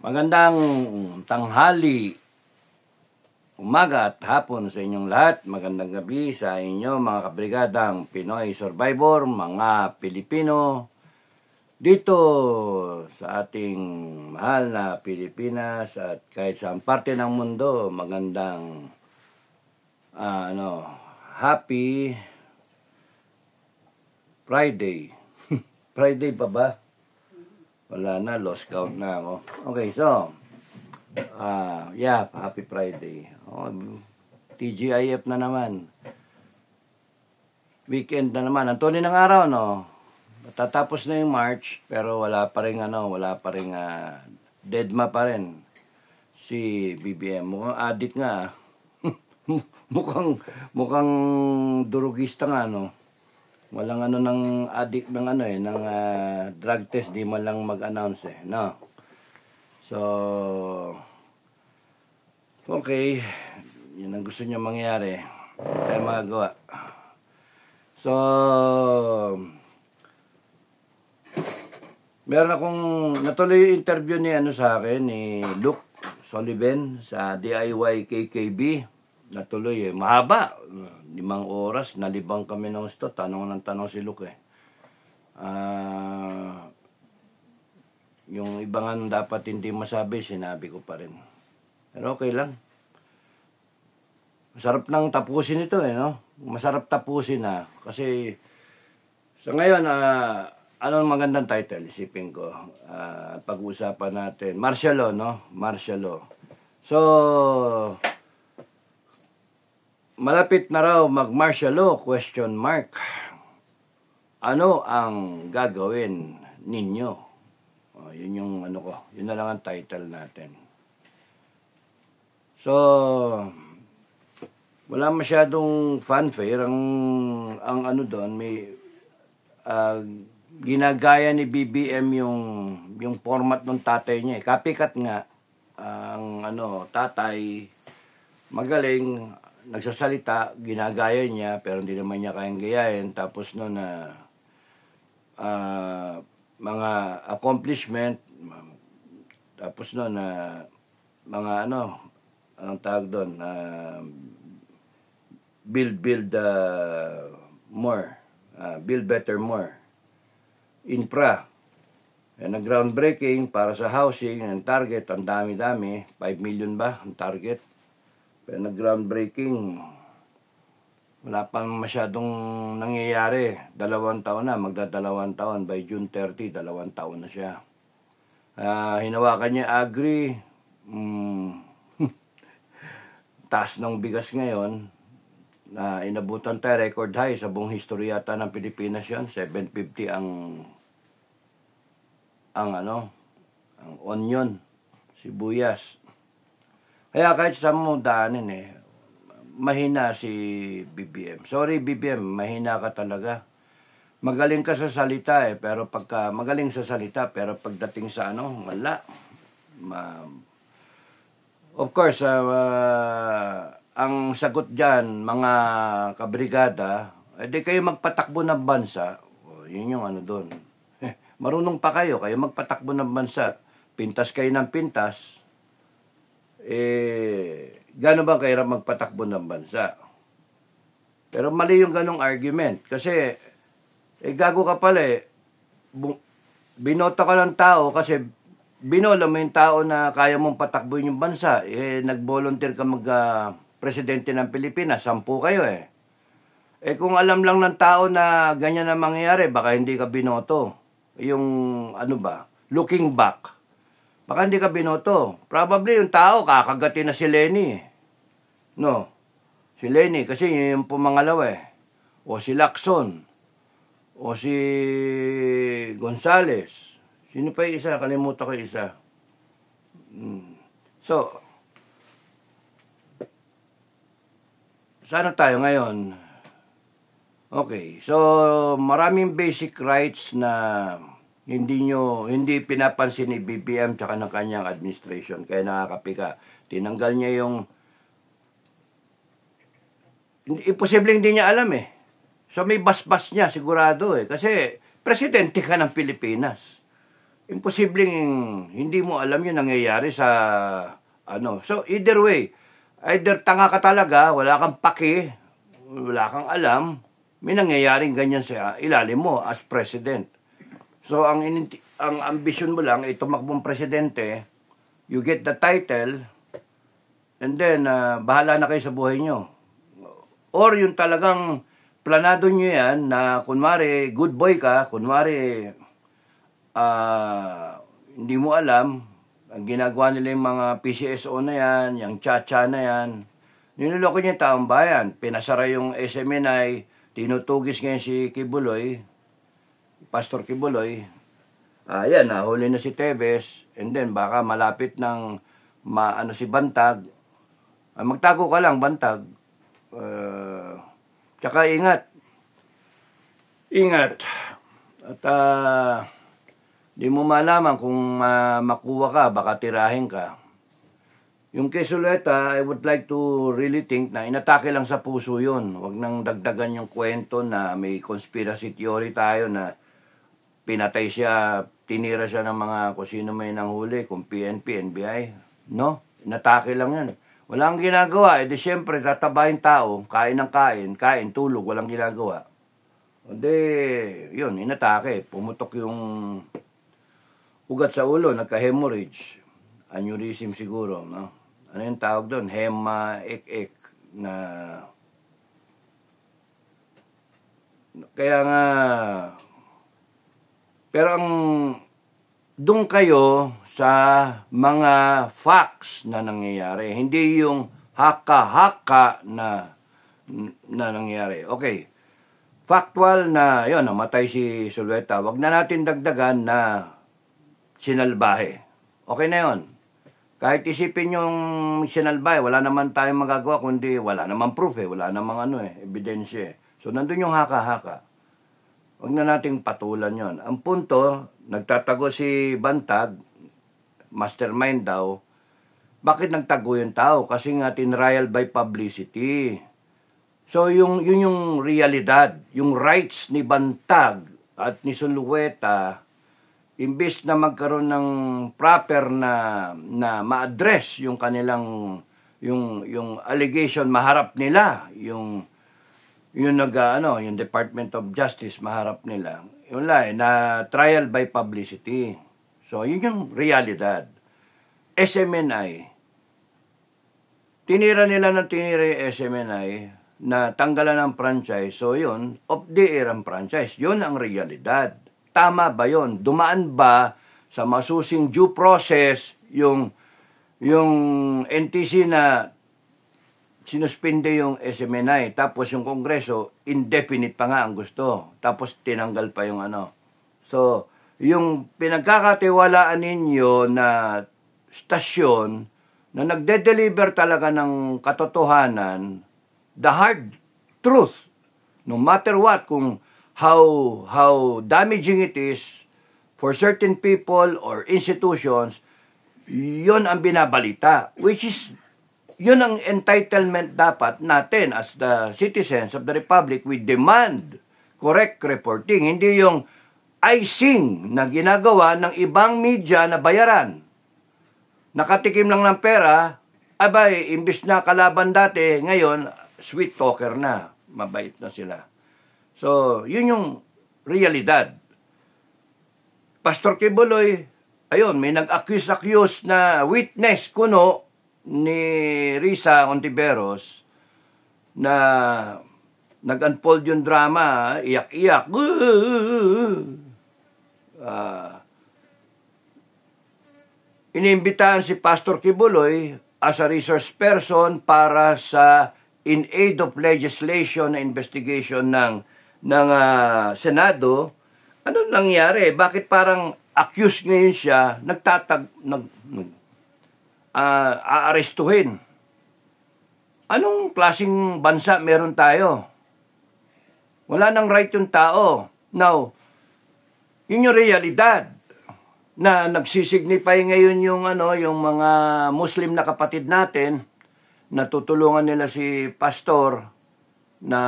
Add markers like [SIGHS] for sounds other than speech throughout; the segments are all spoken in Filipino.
Magandang tanghali, umaga at hapon sa inyong lahat. Magandang gabi sa inyo mga kabrigadang Pinoy Survivor, mga Pilipino. Dito sa ating mahal na Pilipinas at kahit saan parte ng mundo, magandang uh, ano, happy Friday. [LAUGHS] Friday pa ba? Wala na, lost count na ako. Oh. Okay, so, uh, yeah, happy Friday. Oh, TGIF na naman. Weekend na naman. Antonin tunay ng araw, no? Matatapos na yung March, pero wala pa rin, ano, wala pa rin, uh, ah, deadma pa rin. Si BBM, mukhang addict nga. Ah. [LAUGHS] mukhang, mukhang durugista nga, no? Walang ano ng addict ng ano eh, ng uh, ah, drug test, di man lang mag-announce eh, no? So, okay, yun ang gusto niya mangyari. Kaya magagawa. So, meron akong natuloy yung interview ni ano sa akin, ni Luke Sullivan sa DIY KKB natuloy eh. Mahaba. Limang oras, nalibang kami ng gusto. Tanong ng tanong si Luke eh. Uh, yung iba nga dapat hindi masabi, sinabi ko pa rin. Pero okay lang. Masarap nang tapusin ito eh, no? Masarap tapusin na. Ah. Kasi, sa ngayon, ah, anong magandang title? Isipin ko. Ah, pag-uusapan natin. Martial law, no? Martial law. So, Malapit na raw mag-martial law, question mark. Ano ang gagawin ninyo? Oh, yun yung ano ko, yun na lang ang title natin. So, wala masyadong fanfare ang ang ano doon may uh, ginagaya ni BBM yung yung format ng tatay niya eh. Copycat nga ang ano tatay magaling nagsasalita, ginagaya niya, pero hindi naman niya kayang gayahin. Tapos no na uh, mga accomplishment, tapos no na mga ano, anong tawag doon, uh, build, build uh, more, uh, build better more, infra, And ang groundbreaking para sa housing, ang target, ang dami-dami, 5 million ba ang target? Pero eh, nag-groundbreaking. Wala pang masyadong nangyayari. Dalawang taon na, magdadalawang taon. By June 30, dalawang taon na siya. Uh, hinawakan niya agri. Mm, [LAUGHS] taas ng bigas ngayon na uh, inabutan tayo record high sa buong historyata ng Pilipinas yon 750 ang ang ano ang onion sibuyas kaya kahit sa mong eh, mahina si BBM. Sorry BBM, mahina ka talaga. Magaling ka sa salita eh, pero pagka magaling sa salita, pero pagdating sa ano, wala. Ma, of course, uh, uh, ang sagot diyan mga kabrigada, edi eh, kayo magpatakbo ng bansa. Oh, yun yung ano doon. [LAUGHS] marunong pa kayo, kayo magpatakbo ng bansa. Pintas kayo ng pintas, eh, gano'n ba kahirap magpatakbo ng bansa? Pero mali yung ganong argument. Kasi, eh, gago ka pala eh. Bu- binota ka ng tao kasi binola mo yung tao na kaya mong patakbuin yung bansa. Eh, nag-volunteer ka mag uh, presidente ng Pilipinas. Sampu kayo eh. Eh kung alam lang ng tao na ganyan ang mangyayari, baka hindi ka binoto. Yung ano ba, looking back Baka hindi ka binoto. Probably yung tao, kakagati na si Lenny. No? Si Lenny, kasi yun yung pumangalaw eh. O si Lacson. O si Gonzales. Sino pa yung isa? Kalimutan ko yung isa. Hmm. So, sana tayo ngayon? Okay, so maraming basic rights na hindi nyo, hindi pinapansin ni BBM tsaka ng kanyang administration, kaya nakakapika. Tinanggal niya yung, imposible hindi niya alam eh. So may basbas niya sigurado eh. Kasi presidente ka ng Pilipinas. Imposible hindi mo alam yung nangyayari sa ano. So either way, either tanga ka talaga, wala kang paki, wala kang alam, may nangyayaring ganyan sa ilalim mo as president. So ang ang ambisyon mo lang ay tumakbong presidente, you get the title and then uh, bahala na kayo sa buhay nyo. Or yung talagang planado nyo yan na kunwari good boy ka, kunwari uh, hindi mo alam, ang ginagawa nila yung mga PCSO na yan, yung cha-cha na yan, niloloko niya yung taong bayan. Pinasara yung SMNI, tinutugis ngayon si Kibuloy, Pastor Kibuloy, ayan, ah, nahuli na si Tevez, and then baka malapit ng maano si Bantag. Ah, magtago ka lang, Bantag. Uh, tsaka ingat. Ingat. At uh, di mo malaman kung uh, makuha ka, baka tirahin ka. Yung kay Suleta, I would like to really think na inatake lang sa puso yun. Huwag nang dagdagan yung kwento na may conspiracy theory tayo na pinatay siya, tinira siya ng mga kung sino may huli, kung PNP, NBI. No? Natake lang yan. Walang ginagawa. eh di syempre, tatabahin tao, kain ng kain, kain, tulog, walang ginagawa. Hindi, yun, inatake. Pumutok yung ugat sa ulo, nagka-hemorrhage. Aneurysm siguro, no? Ano yung tawag doon? Hema, ek-ek, na... Kaya nga, pero ang doon kayo sa mga facts na nangyayari, hindi yung haka-haka na na nangyayari. Okay. Factual na yon namatay si Sulweta. Wag na natin dagdagan na sinalbahe. Okay na yon. Kahit isipin yung sinalbahe, wala naman tayong magagawa kundi wala naman proof eh, wala namang ano eh, ebidensya eh. So nandun yung haka-haka. Huwag na nating patulan yon. Ang punto, nagtatago si Bantag, mastermind daw, bakit nagtago yung tao? Kasi nga tinrial by publicity. So yung, yun yung realidad, yung rights ni Bantag at ni Sunlueta, imbis na magkaroon ng proper na na ma-address yung kanilang yung yung allegation maharap nila yung yung nag ah, ano, yung Department of Justice maharap nila. Yung lie eh, na trial by publicity. So, yun yung realidad. SMNI, tinira nila ng tinira yung SMNI na tanggalan ng franchise. So, yun, of the air ang franchise. Yun ang realidad. Tama ba yun? Dumaan ba sa masusing due process yung yung NTC na sinuspinde yung SMNI. Tapos yung Kongreso, indefinite pa nga ang gusto. Tapos tinanggal pa yung ano. So, yung pinagkakatiwalaan ninyo na stasyon na nagde-deliver talaga ng katotohanan, the hard truth, no matter what, kung how, how damaging it is for certain people or institutions, yon ang binabalita, which is yun ang entitlement dapat natin as the citizens of the Republic. We demand correct reporting. Hindi yung icing na ginagawa ng ibang media na bayaran. Nakatikim lang ng pera, abay, imbis na kalaban dati, ngayon, sweet talker na. Mabait na sila. So, yun yung realidad. Pastor Kibuloy, ayun, may nag-accuse-accuse na witness kuno ni Risa Ontiveros na nag-unfold yung drama, iyak-iyak. Uh, inimbitahan si Pastor Kibuloy as a resource person para sa in aid of legislation na investigation ng ng uh, Senado. Ano nangyari? Bakit parang accused ngayon siya, nagtatag nag, nag uh, aarestuhin. Anong klasing bansa meron tayo? Wala nang right yung tao. Now, yun yung realidad na nagsisignify ngayon yung ano yung mga Muslim na kapatid natin na tutulungan nila si pastor na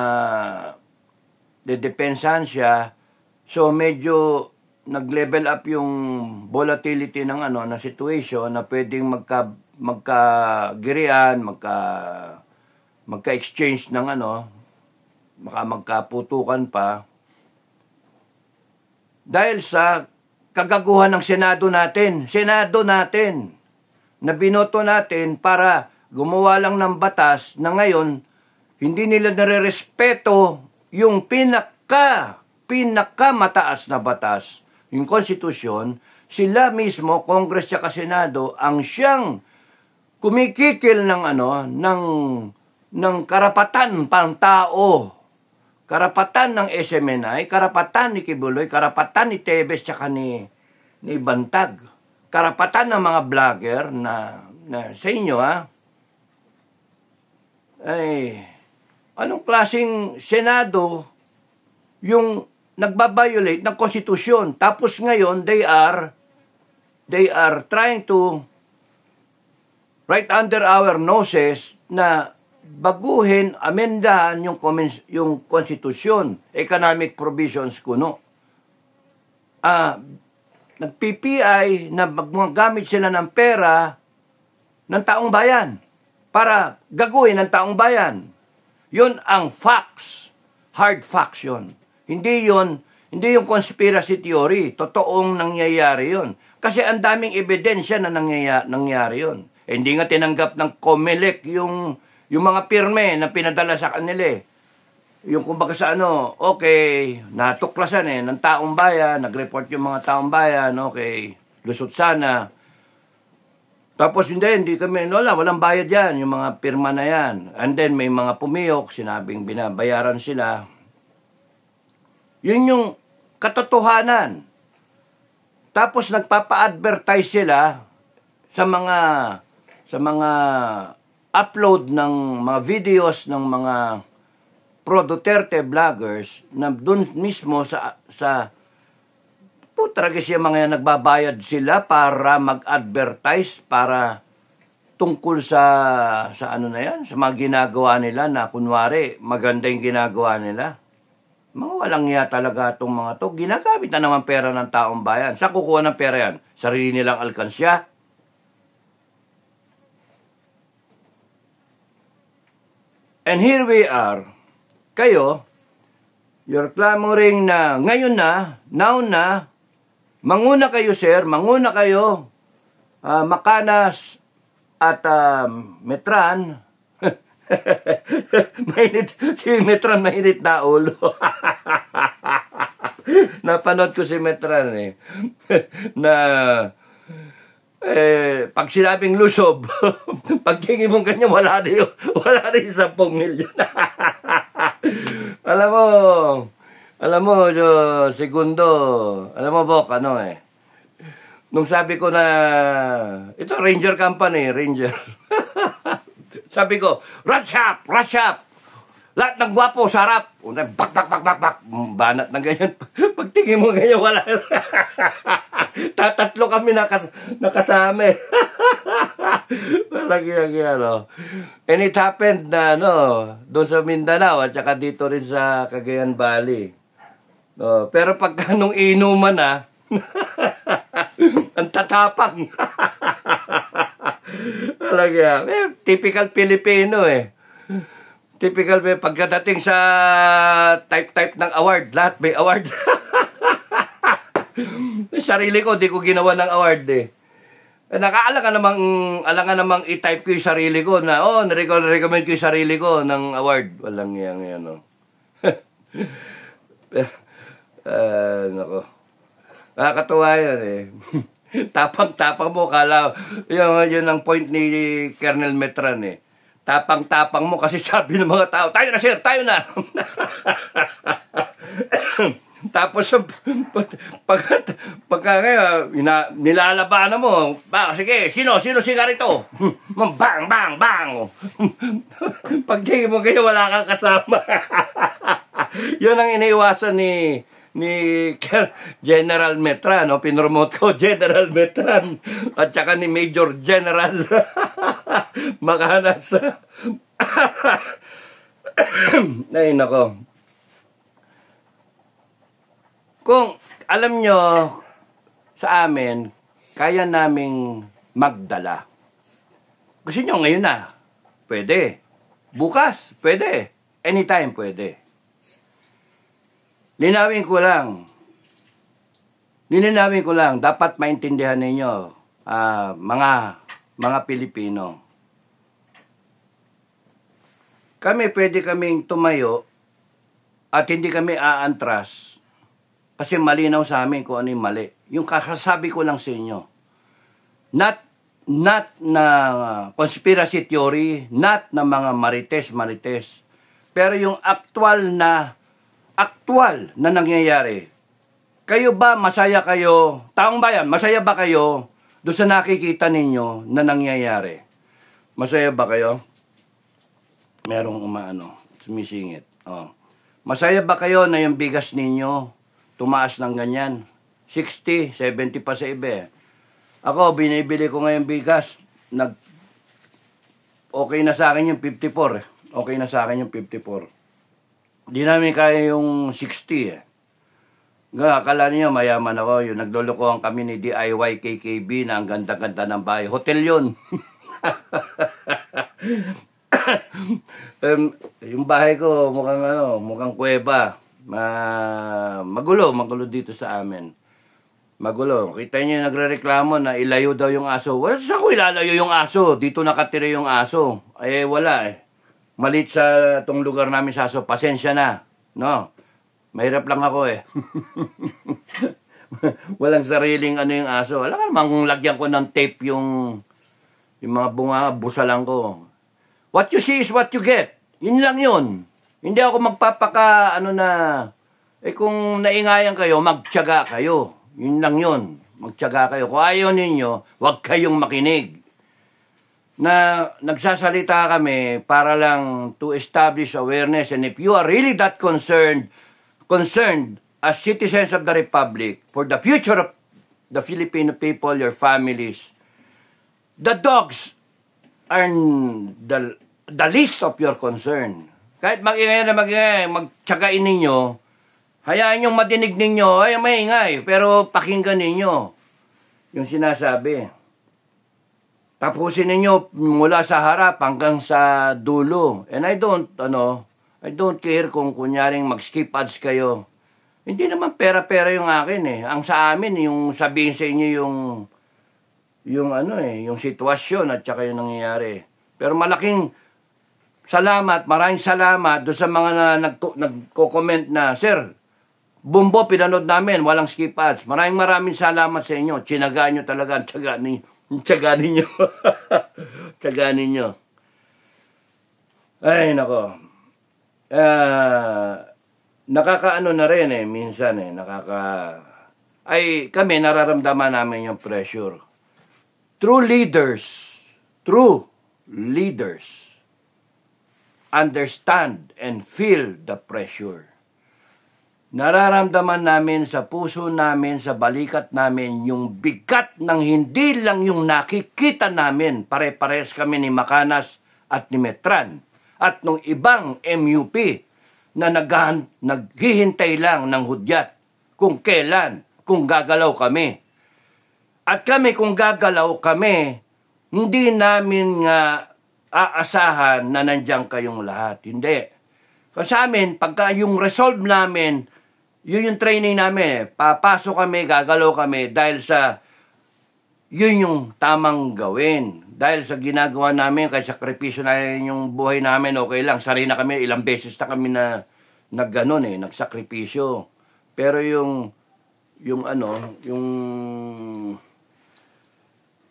de siya so medyo nag-level up yung volatility ng ano na situation na pwedeng magka magkagirian, magka magka-exchange ng ano, maka magkaputukan pa dahil sa kagaguhan ng Senado natin, Senado natin na binoto natin para gumawa lang ng batas na ngayon hindi nila nare-respeto yung pinaka pinaka mataas na batas yung konstitusyon, sila mismo, Congress at Senado, ang siyang kumikikil ng ano, ng ng karapatan pang tao. Karapatan ng SMNI, karapatan ni Kibuloy, karapatan ni Tebes tsaka ni, ni Bantag. Karapatan ng mga vlogger na, na sa inyo ha. Ay, anong klasing Senado yung nagbabiolate ng konstitusyon. Tapos ngayon, they are they are trying to right under our noses na baguhin, amendahan yung, yung konstitusyon, economic provisions kuno. Ah, nag-PPI na maggamit sila ng pera ng taong bayan para gaguhin ng taong bayan. Yun ang facts, hard facts yun. Hindi yon hindi yung conspiracy theory. Totoong nangyayari yon Kasi ang daming ebidensya na nangyaya, nangyari yon eh, Hindi nga tinanggap ng COMELEC yung, yung mga pirme na pinadala sa kanila eh. Yung kumbaga sa ano, okay, natuklasan eh, ng taong bayan, nag-report yung mga taong bayan, okay, lusot sana. Tapos hindi, hindi kami, wala, walang bayad yan, yung mga pirma na yan. And then may mga pumiyok, sinabing binabayaran sila, yun yung katotohanan. Tapos nagpapa-advertise sila sa mga sa mga upload ng mga videos ng mga pro Duterte vloggers na doon mismo sa sa po talaga siya mga yan, nagbabayad sila para mag-advertise para tungkol sa sa ano na yan, sa mga ginagawa nila na kunwari maganda yung ginagawa nila. Mga walang niya talaga itong mga to. Ginagamit na naman pera ng taong bayan. Sa kukuha ng pera yan? Sarili nilang alkansya? And here we are. Kayo, you're clamoring na ngayon na, now na, manguna kayo sir, manguna kayo, uh, Makanas at uh, Metran, [LAUGHS] mainit, si Metran mainit na ulo. [LAUGHS] Napanood ko si Metran eh. [LAUGHS] na eh, pag sinabing lusob, pagtingin mong kanya, wala na yung, wala rin yung 10 milyon. alam mo, alam mo, so, segundo, alam mo, Bok, ano eh, nung sabi ko na, ito, Ranger Company, Ranger. Sabi ko, rush up, rush up. Lahat ng gwapo, sarap. Unay, bak, bak, bak, bak, bak. Mm, banat ng ganyan. [LAUGHS] Pagtingin mo ganyan, wala. [LAUGHS] Tatatlo kami nakas nakasama eh. [LAUGHS] Parang yan, yan, no? And it happened na, no, doon sa Mindanao at saka dito rin sa Cagayan Valley. No, pero pagka nung inuman na, ah, ang tatapang. Talaga. Eh, typical Pilipino eh. Typical may Pagkadating sa type-type ng award, lahat may award. [LAUGHS] Sarili ko, di ko ginawa ng award eh. eh Nakaalala namang, alam ka namang i-type ko yung sarili ko na, oh, narecommend ko yung sarili ko ng award. Walang yan, yan, oh. uh, [LAUGHS] nako. Nakakatuwa yan eh. [LAUGHS] [LAUGHS] Tapang-tapang mo, kala, yun, yun ang point ni Colonel Metran eh. Tapang-tapang mo kasi [LAUGHS] sabi ng mga tao, tayo na sir, tayo na! [LAUGHS] Tapos, pag, pag, pag eh, ina, nilalabanan mo, ba, sige, sino, sino sigarito? bang, bang, bang! pag di mo kayo, wala kang kasama. Yun ang iniiwasan ni ni General Metran, no? pinromote ko [LAUGHS] General Metran at saka ni Major General [LAUGHS] Makanas. [COUGHS] Ay nako. Kung alam nyo sa amin, kaya naming magdala. Gusto nyo ngayon na? Pwede. Bukas, pwede. Anytime, pwede. Linawin ko lang. Linawin ko lang. Dapat maintindihan ninyo, uh, mga, mga Pilipino. Kami pwede kaming tumayo at hindi kami aantras kasi malinaw sa amin kung ano yung mali. Yung kakasabi ko lang sa inyo. Not not na conspiracy theory, not na mga marites-marites, pero yung actual na aktwal na nangyayari. Kayo ba masaya kayo, taong bayan, masaya ba kayo doon sa nakikita ninyo na nangyayari? Masaya ba kayo? Merong umaano, sumisingit. Oh. Masaya ba kayo na yung bigas ninyo tumaas ng ganyan? 60, 70 pa sa iba. Eh. Ako, binibili ko ngayon bigas, nag okay na sa akin yung 54. Eh. Okay na sa akin yung 54. Hindi namin kaya yung 60 eh. Nga, akala niyo mayaman ako. Yung naglulukohan kami ni DIY KKB na ang ganda-ganda ng bahay. Hotel yun. [LAUGHS] um, yung bahay ko mukhang ano, mukhang kuweba. Ma magulo, magulo dito sa amin. Magulo. Kita niyo nagrereklamo na ilayo daw yung aso. Wala well, sa ko ilalayo yung aso. Dito nakatira yung aso. Eh wala eh malit sa tong lugar namin Saso, pasensya na. No? Mahirap lang ako eh. [LAUGHS] Walang sariling ano yung aso. Alam ka naman kung lagyan ko ng tape yung, yung mga bunga, busa lang ko. What you see is what you get. Yun lang yun. Hindi ako magpapaka, ano na, eh kung naingayan kayo, magtyaga kayo. Yun lang yun. Magtyaga kayo. Kung ayaw ninyo, huwag kayong makinig na nagsasalita kami para lang to establish awareness and if you are really that concerned concerned as citizens of the republic for the future of the Filipino people your families the dogs are the the least of your concern kahit magingay na magingay magtsagain ninyo hayaan yung madinig ninyo ay maingay pero pakinggan ninyo yung sinasabi tapusin ninyo mula sa harap hanggang sa dulo. And I don't, ano, I don't care kung kunyaring mag-skip ads kayo. Hindi naman pera-pera yung akin eh. Ang sa amin, yung sabihin sa inyo yung, yung ano eh, yung sitwasyon at saka yung nangyayari. Pero malaking salamat, maraming salamat do sa mga na, nagko, nagko-comment na, Sir, Bumbo, pinanood namin, walang skip ads. Maraming maraming salamat sa inyo. Tsinaga nyo talaga ang tsaga ninyo Tiyaga ninyo. [LAUGHS] Tiyaga ninyo. Ay, nako. Uh, nakakaano na rin eh, minsan eh, nakaka... Ay, kami, nararamdaman namin yung pressure. True leaders, true leaders, understand and feel the pressure nararamdaman namin sa puso namin, sa balikat namin, yung bigat ng hindi lang yung nakikita namin. Pare-pares kami ni Makanas at ni Metran at nung ibang MUP na naghan- naghihintay lang ng hudyat kung kailan, kung gagalaw kami. At kami kung gagalaw kami, hindi namin nga aasahan na nandiyan kayong lahat. Hindi. Kasi sa amin, pagka yung resolve namin, yun yung training namin eh. Papasok kami, gagalaw kami dahil sa yun yung tamang gawin. Dahil sa ginagawa namin, kahit sakripisyo na namin yung buhay namin, okay lang. Saray na kami, ilang beses na kami na nagganon eh, nagsakripisyo. Pero yung, yung ano, yung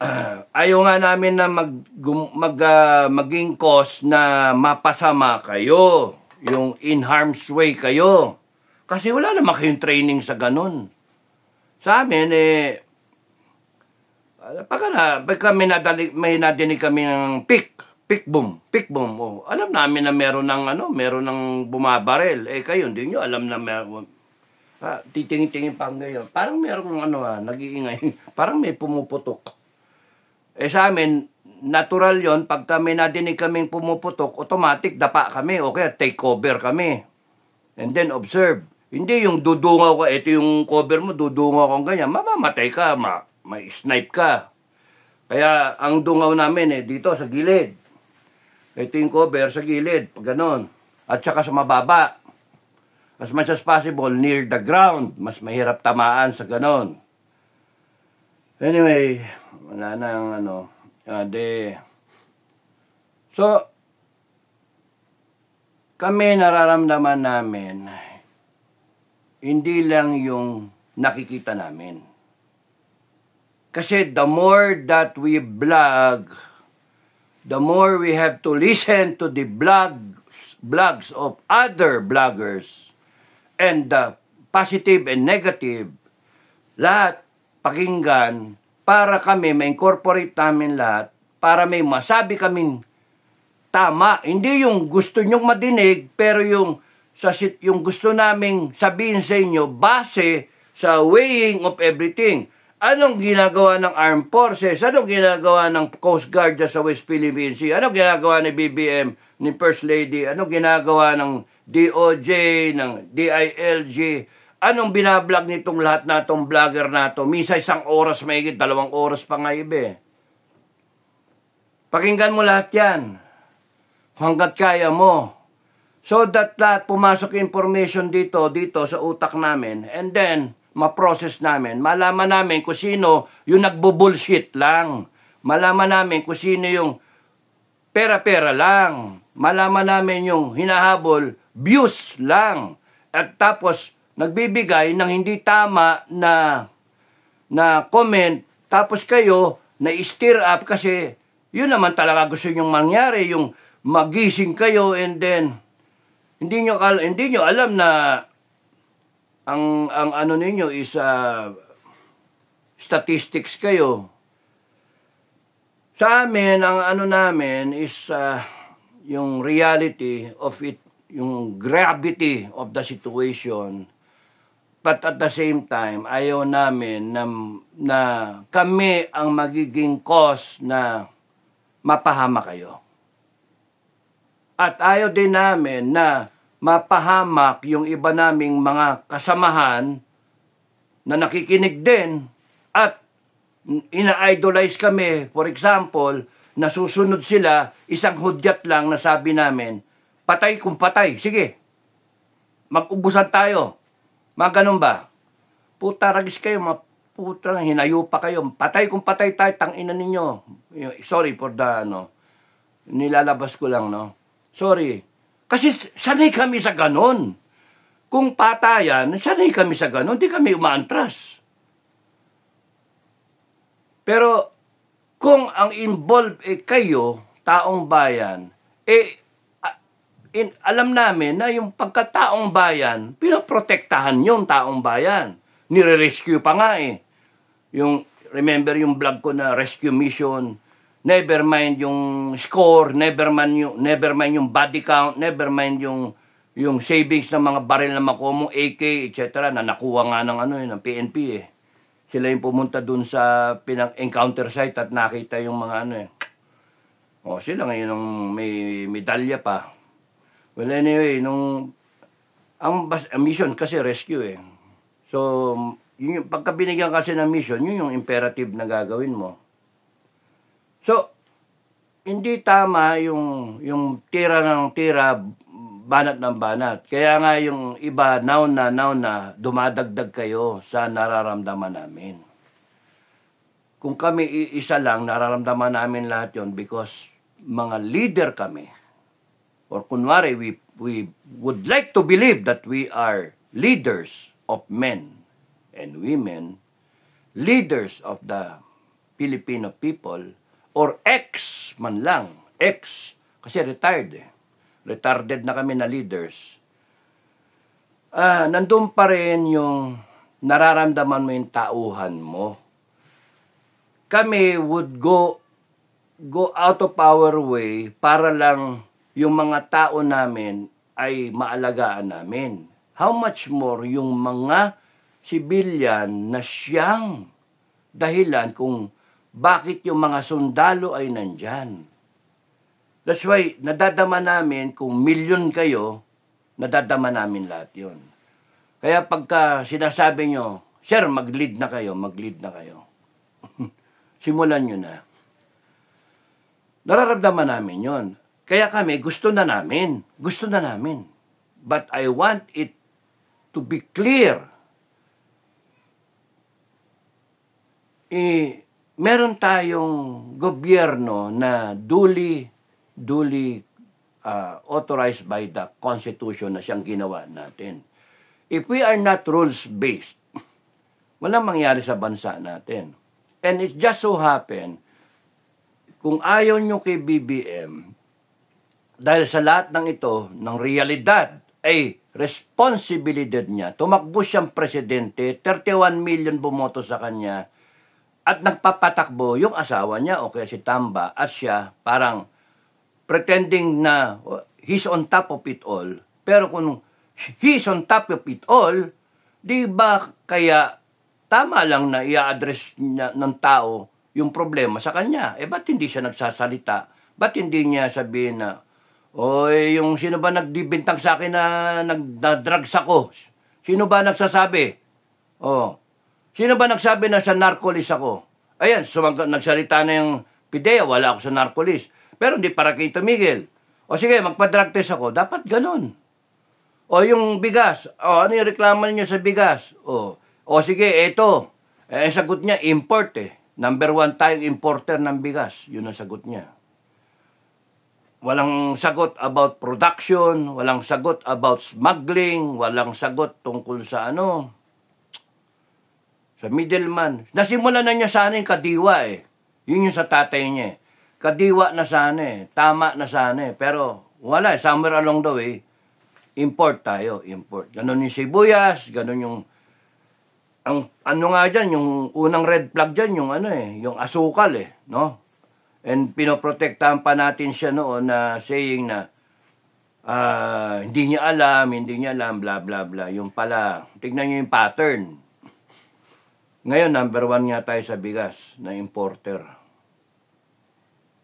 uh, [CLEARS THROAT] ayaw nga namin na mag, gum, mag uh, maging cause na mapasama kayo, yung in harm's way kayo. Kasi wala naman kayong training sa ganun. Sa amin, eh, pagka ah, na, pagka may, nadali, may nadinig kami ng pick, pick boom, pick boom, oh, alam namin na meron ng, ano, meron ng bumabarel. Eh, kayo, hindi nyo alam na meron. Ah, titingin-tingin pa ngayon. Parang merong ano ha, ah, nag-iingay. [LAUGHS] Parang may pumuputok. Eh sa amin, natural yon pag kami nadinig kaming pumuputok, automatic dapa kami Okay, take cover kami. And then observe. Hindi yung dudungaw ka, ito yung cover mo, dudungaw kang ganyan. Mamamatay ka, ma, may snipe ka. Kaya ang dungaw namin eh, dito sa gilid. Ito yung cover sa gilid, pag ganun. At saka sa mababa. As much as possible, near the ground. Mas mahirap tamaan sa ganun. Anyway, wala na ang ano. Uh, de... So, kami nararamdaman namin hindi lang yung nakikita namin. Kasi the more that we blog, the more we have to listen to the blogs, blogs of other bloggers and the positive and negative, lahat pakinggan para kami ma-incorporate namin lahat para may masabi kaming tama. Hindi yung gusto nyong madinig, pero yung sa yung gusto naming sabihin sa inyo base sa weighing of everything. Anong ginagawa ng armed forces? Anong ginagawa ng Coast Guard sa West Philippine Sea? Anong ginagawa ni BBM, ni First Lady? Anong ginagawa ng DOJ, ng DILG? Anong binablog nitong lahat na itong vlogger na ito? Minsan isang oras mahigit, dalawang oras pa nga ibe. Eh. Pakinggan mo lahat yan. Hanggat kaya mo. So that lahat pumasok information dito, dito sa utak namin. And then, ma-process namin. Malaman namin kung sino yung nagbo-bullshit lang. Malaman namin kung sino yung pera-pera lang. Malaman namin yung hinahabol, views lang. At tapos, nagbibigay ng hindi tama na na comment. Tapos kayo, na-steer up kasi yun naman talaga gusto nyong mangyari. Yung magising kayo and then hindi nyo, hindi nyo alam na ang, ang ano ninyo is uh, statistics kayo. Sa amin, ang ano namin is uh, yung reality of it, yung gravity of the situation. But at the same time, ayaw namin na, na kami ang magiging cause na mapahama kayo. At ayaw din namin na mapahamak yung iba naming mga kasamahan na nakikinig din at ina-idolize kami. For example, nasusunod sila, isang hudyat lang na sabi namin, patay kung patay, sige. magubusan tayo. Mga ganun ba? Puta, ragis kayo, mga puta, hinayo pa kayo. Patay kung patay tayo, tangina ninyo. Sorry for the, ano, nilalabas ko lang, no? Sorry. Kasi sanay kami sa ganon. Kung patayan, sanay kami sa ganon. Di kami umantras. Pero kung ang involved eh, kayo, taong bayan, eh, in, alam namin na yung pagkataong bayan, pinoprotektahan yung taong bayan. Nire-rescue pa nga eh. Yung, remember yung vlog ko na rescue mission, Never mind yung score, never mind yung, never mind yung body count, never mind yung yung savings ng mga baril na makuha mong AK, etc. na nakuha nga ng ano yun, eh, ng PNP eh. Sila yung pumunta dun sa pinang encounter site at nakita yung mga ano eh. O sila ngayon ang may medalya pa. Well anyway, nung ang, bas, mission kasi rescue eh. So, yun yung, pagka binigyan kasi ng mission, yun yung imperative na gagawin mo. So, hindi tama yung, yung tira ng tira, banat ng banat. Kaya nga yung iba, now na, now na, dumadagdag kayo sa nararamdaman namin. Kung kami isa lang, nararamdaman namin lahat yon because mga leader kami. Or kunwari, we, we would like to believe that we are leaders of men and women, leaders of the Filipino people, or ex man lang. Ex. Kasi retired eh. Retarded na kami na leaders. Ah, nandun pa rin yung nararamdaman mo yung tauhan mo. Kami would go go out of our way para lang yung mga tao namin ay maalagaan namin. How much more yung mga civilian na siyang dahilan kung bakit yung mga sundalo ay nandyan. That's why, nadadama namin, kung milyon kayo, nadadama namin lahat yon. Kaya pagka sinasabi nyo, Sir, mag-lead na kayo, mag-lead na kayo. [LAUGHS] Simulan nyo na. Nararamdaman namin yon. Kaya kami, gusto na namin. Gusto na namin. But I want it to be clear. Eh, meron tayong gobyerno na duly duly uh, authorized by the constitution na siyang ginawa natin. If we are not rules based, walang mangyari sa bansa natin. And it just so happen, kung ayaw nyo kay BBM, dahil sa lahat ng ito, ng realidad, ay responsibilidad niya. Tumakbo siyang presidente, 31 million bumoto sa kanya, at nagpapatakbo yung asawa niya o kaya si Tamba at siya parang pretending na oh, he's on top of it all. Pero kung he's on top of it all, di ba kaya tama lang na i-address niya, ng tao yung problema sa kanya? Eh ba't hindi siya nagsasalita? Ba't hindi niya sabihin na, Oy, yung sino ba nagdibintang sa akin na nagdadrugs ako? Sino ba nagsasabi? Oh, Sino ba nagsabi na sa narco ako? Ayan, sumang, nagsalita na yung Pidea, wala ako sa narco Pero hindi para kay tumigil. O sige, magpa-drug test ako. Dapat ganun. O yung bigas. O ano yung reklamo niyo sa bigas? O, o sige, eto. Eh, sagot niya, import eh. Number one tayong importer ng bigas. Yun ang sagot niya. Walang sagot about production, walang sagot about smuggling, walang sagot tungkol sa ano, sa middleman. Nasimula na niya sana yung kadiwa eh. Yun yung sa tatay niya eh. Kadiwa na sana eh. Tama na sana eh. Pero wala eh. Somewhere along the way, import tayo. Import. Ganon yung sibuyas, ganon yung ang ano nga dyan, yung unang red flag dyan, yung ano eh, yung asukal eh, no? And pinoprotektahan pa natin siya noon na saying na uh, hindi niya alam, hindi niya alam, bla bla bla. Yung pala, tignan niyo yung pattern. Ngayon, number one nga tayo sa bigas na importer.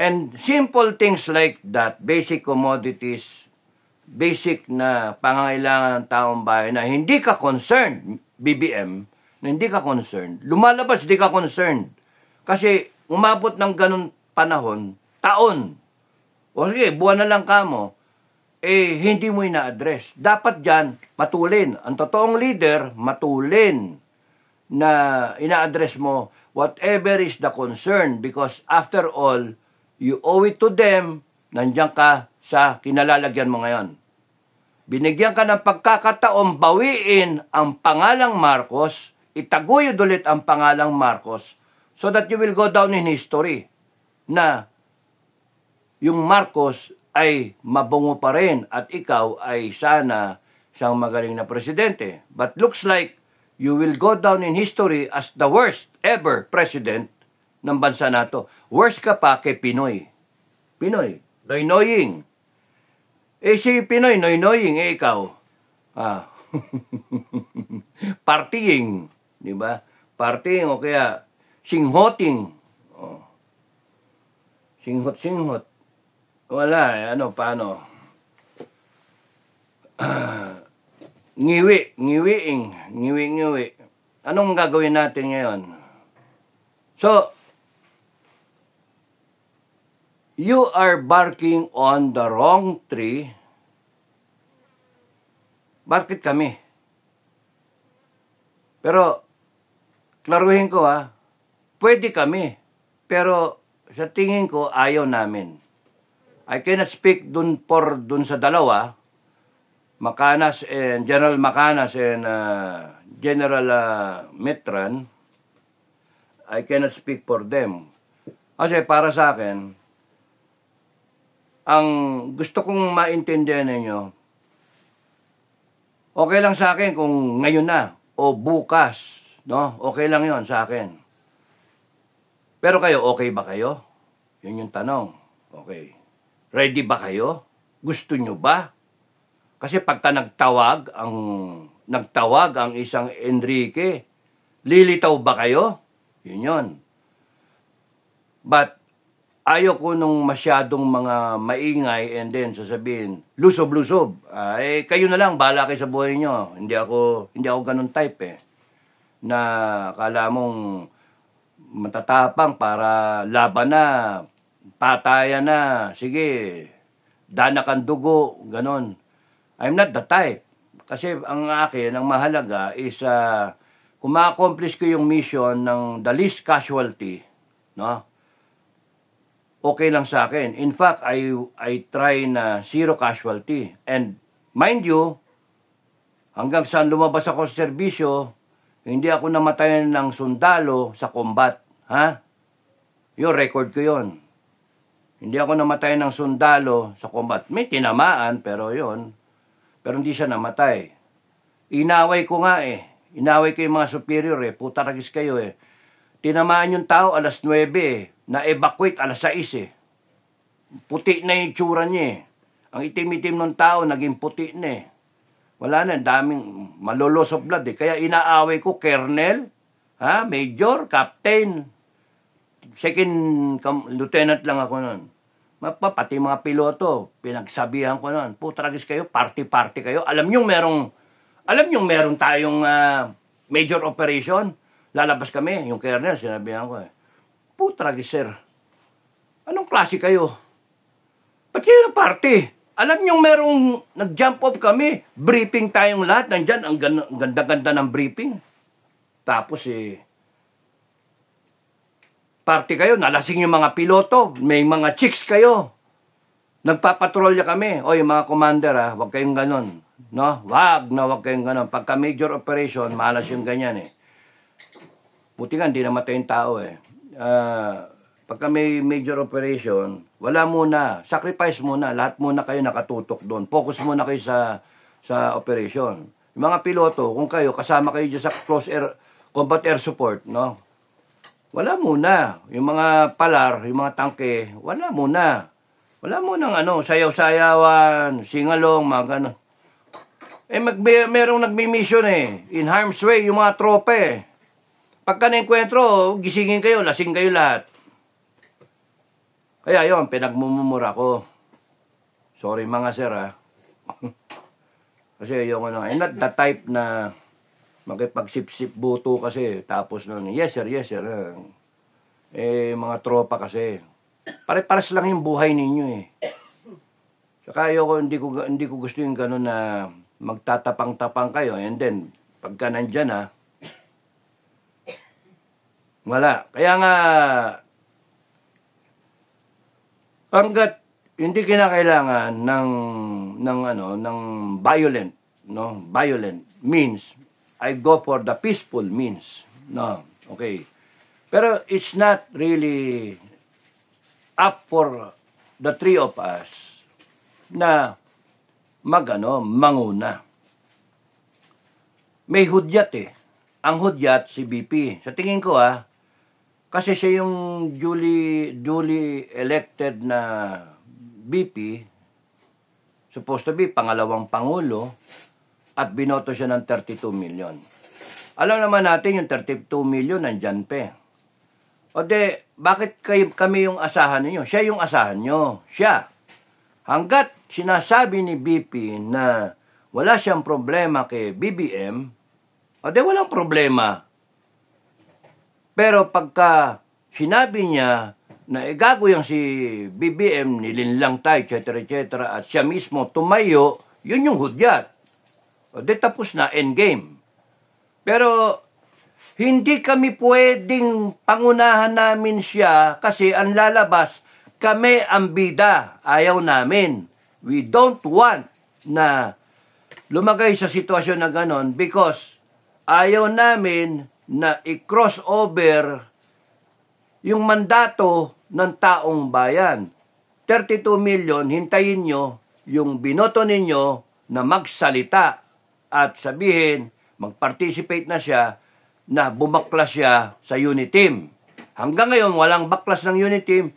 And simple things like that, basic commodities, basic na pangangailangan ng taong bayan na hindi ka concerned, BBM, na hindi ka concerned, lumalabas hindi ka concerned. Kasi umabot ng ganun panahon, taon, o sige, buwan na lang kamo, eh hindi mo ina-address. Dapat dyan, matulin. Ang totoong leader, matulin na ina-address mo whatever is the concern because after all, you owe it to them, nandiyan ka sa kinalalagyan mo ngayon. Binigyan ka ng pagkakataong bawiin ang pangalang Marcos, itaguyod ulit ang pangalang Marcos so that you will go down in history na yung Marcos ay mabungo pa rin at ikaw ay sana siyang magaling na presidente. But looks like you will go down in history as the worst ever president ng bansa nato. Worst ka pa kay Pinoy. Pinoy. Noynoying. Eh si Pinoy, noynoying. Eh ikaw. Ah. [LAUGHS] Partying. Di ba? Partying o kaya singhoting. Oh. Singhot, singhot. Wala. Eh. Ano, paano? Ah. Ngiwi, ngiwiing, ngiwi-ngiwi. Anong gagawin natin ngayon? So, you are barking on the wrong tree. Bakit kami? Pero, klaruhin ko ha, pwede kami. Pero, sa tingin ko, ayaw namin. I cannot speak dun for dun sa dalawa Macanas and General Macanas and uh, General uh, Mitran, I cannot speak for them. Kasi para sa akin, ang gusto kong maintindihan ninyo, okay lang sa akin kung ngayon na o bukas, no? Okay lang 'yon sa akin. Pero kayo, okay ba kayo? Yun yung tanong. Okay. Ready ba kayo? Gusto nyo ba? Kasi pagka nagtawag ang nagtawag ang isang Enrique, lilitaw ba kayo? Yun yun. But ayaw ko nung masyadong mga maingay and then sasabihin, lusob-lusob. Ay, ah, eh, kayo na lang, bala kayo sa buhay nyo. Hindi ako, hindi ako ganun type eh. Na kala mong matatapang para laban na, patayan na, sige, danak ang dugo, ganun. I'm not the type. Kasi ang akin, ang mahalaga is uh, kung ma-accomplish ko yung mission ng the least casualty, no? Okay lang sa akin. In fact, I I try na zero casualty. And mind you, hanggang saan lumabas ako sa serbisyo, hindi ako namatay ng sundalo sa combat, ha? Yung record ko 'yon. Hindi ako namatay ng sundalo sa combat. May tinamaan pero 'yon, pero hindi siya namatay. Inaway ko nga eh. Inaway ko yung mga superior eh. Putaragis kayo eh. Tinamaan yung tao alas 9 eh. Na-evacuate alas 6 eh. Puti na yung tsura niya eh. Ang itim-itim ng tao naging puti na eh. Wala na, daming malolos of blood eh. Kaya inaaway ko, kernel, ha, Major, Captain, Second Lieutenant lang ako noon. Pati mga piloto, pinagsabihan ko noon, putragis kayo, party-party kayo. Alam nyo merong, alam nyo meron tayong uh, major operation, lalabas kami, yung kernel, sinabihan ko eh. Putragis sir, anong klase kayo? Ba't kayo na party? Alam nyo merong nag-jump off kami, briefing tayong lahat, nandyan, ang ganda-ganda ng briefing. Tapos eh, Party kayo, nalasing yung mga piloto, may mga chicks kayo. Nagpapatrolya kami. Oy, mga commander, ah, huwag kayong ganon. No? Wag na wag kayong ganon. Pagka major operation, malas yung ganyan eh. Buti nga, hindi namatay yung tao eh. Uh, pagka may major operation, wala muna. Sacrifice muna. Lahat muna kayo nakatutok doon. Focus muna kayo sa sa operation. Yung mga piloto, kung kayo, kasama kayo dyan sa cross air, combat air support, no? wala muna. Yung mga palar, yung mga tangke, wala muna. Wala muna ng ano, sayaw-sayawan, singalong, mga ganun. Eh, magbe, merong nagmi-mission eh. In harm's way, yung mga trope. Eh. Pagka na-enkwentro, gisingin kayo, lasing kayo lahat. Kaya yon pinagmumura ko. Sorry mga sir ah. [LAUGHS] Kasi yung ano, I'm not the type na makipagsipsip buto kasi. Tapos nun, yes sir, yes sir. Eh, mga tropa kasi. Pare-pares lang yung buhay ninyo eh. Saka ayoko, hindi ko, hindi ko gusto yung gano'n na magtatapang-tapang kayo. And then, pagka nandyan ha, wala. Kaya nga, hanggat hindi kinakailangan ng ng ano ng violent no violent means I go for the peaceful means. No, okay. Pero it's not really up for the three of us na magano manguna. May hudyat eh. Ang hudyat si BP. Sa tingin ko ah, kasi siya yung duly, duly elected na BP, supposed to be pangalawang pangulo, at binoto siya ng 32 million. Alam naman natin yung 32 million nandyan pe. Eh. O de, bakit kayo, kami yung asahan niyo? Siya yung asahan niyo. Siya. Hanggat sinasabi ni BP na wala siyang problema kay BBM, o de walang problema. Pero pagka sinabi niya na yung si BBM, nilinlang tayo, etc., etc., at siya mismo tumayo, yun yung hudyat. O, de tapos na, game. Pero, hindi kami pwedeng pangunahan namin siya kasi ang lalabas, kami ang bida. Ayaw namin. We don't want na lumagay sa sitwasyon na ganon because ayaw namin na i-cross over yung mandato ng taong bayan. 32 million, hintayin nyo yung binoto ninyo na magsalita at sabihin, mag-participate na siya na bumaklas siya sa unit team. Hanggang ngayon, walang baklas ng unit team.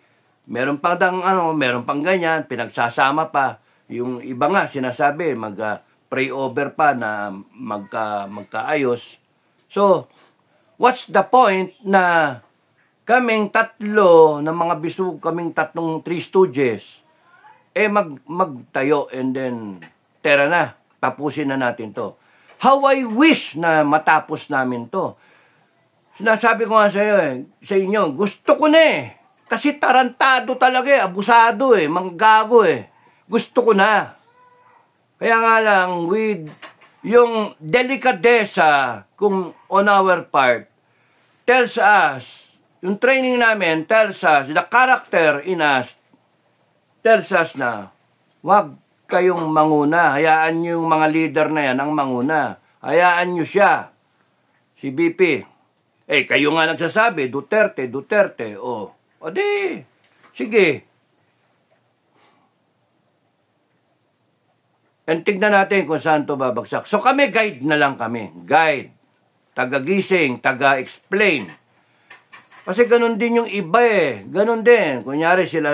Meron pang dang, ano, meron pang ganyan, pinagsasama pa. Yung iba nga, sinasabi, mag ah, pray over pa na magka, magkaayos. So, what's the point na kaming tatlo ng mga bisug, kaming tatlong three stooges, eh mag, magtayo and then tera na tapusin na natin to. How I wish na matapos namin to. Sinasabi ko nga sa inyo, eh, sa inyo, gusto ko na eh. Kasi tarantado talaga eh, abusado eh, manggago eh. Gusto ko na. Kaya nga lang, with yung delikadesa kung on our part tells us yung training namin tells us the character in us tells us na wag kayong manguna. Hayaan nyo yung mga leader na yan ang manguna. Hayaan nyo siya. Si BP. Eh, kayo nga nagsasabi, Duterte, Duterte. O, oh. o di, sige. And tignan natin kung saan to babagsak. So kami, guide na lang kami. Guide. Tagagising, taga-explain. Kasi ganun din yung iba eh. Ganun din. Kunyari sila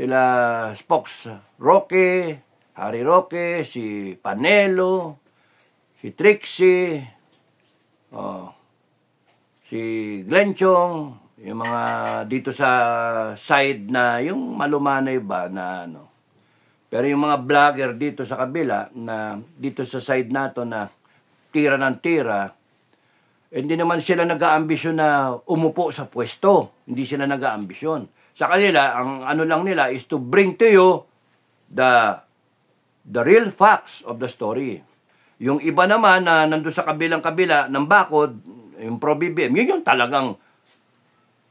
sila Spox Rocky, Harry Rocky, si Panelo, si Trixie, oh, si Glenchong, yung mga dito sa side na yung malumanay ba na ano. Pero yung mga vlogger dito sa kabila na dito sa side nato na tira ng tira, eh, hindi naman sila nag-aambisyon na umupo sa pwesto. Hindi sila nag-aambisyon sa kanila, ang ano lang nila is to bring to you the the real facts of the story. Yung iba naman na nandoon sa kabilang kabila ng bakod, yung pro BBM, yun yung talagang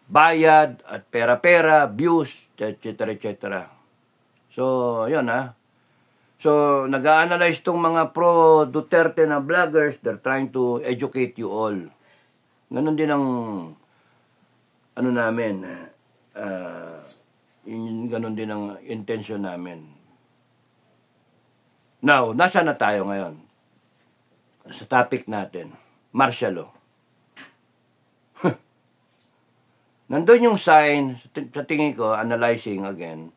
bayad at pera-pera, views, etc. etc. So, yun ha. So, nag analyze tong mga pro Duterte na vloggers, they're trying to educate you all. Ganon din ang ano namin, uh, yun, ganun din ang intention namin. Now, nasa na tayo ngayon? Sa topic natin, martial law. [LAUGHS] nandun yung sign, sa tingin ko, analyzing again,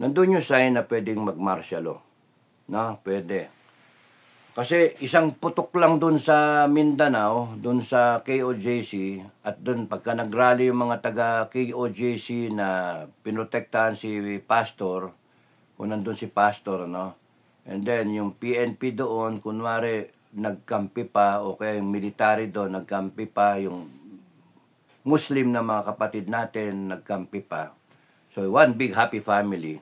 nandun yung sign na pwedeng mag-martial law. No, pwede. Kasi isang putok lang doon sa Mindanao, doon sa KOJC, at doon pagka nag yung mga taga KOJC na pinotektahan si Pastor, kung nandun si Pastor, no? And then, yung PNP doon, kunwari, nagkampi pa, o kaya yung military doon, nagkampi pa, yung Muslim na mga kapatid natin, nagkampi pa. So, one big happy family.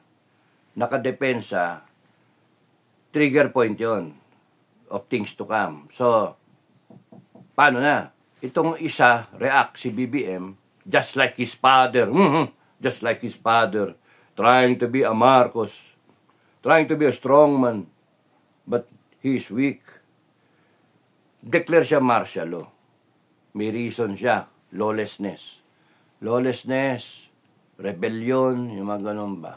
Nakadepensa, trigger point yon of things to come. So, paano na? Itong isa, react si BBM, just like his father, mm just like his father, trying to be a Marcos, trying to be a strong man, but he is weak. Declare siya martial law. May reason siya, lawlessness. Lawlessness, rebellion, yung mga ganun ba.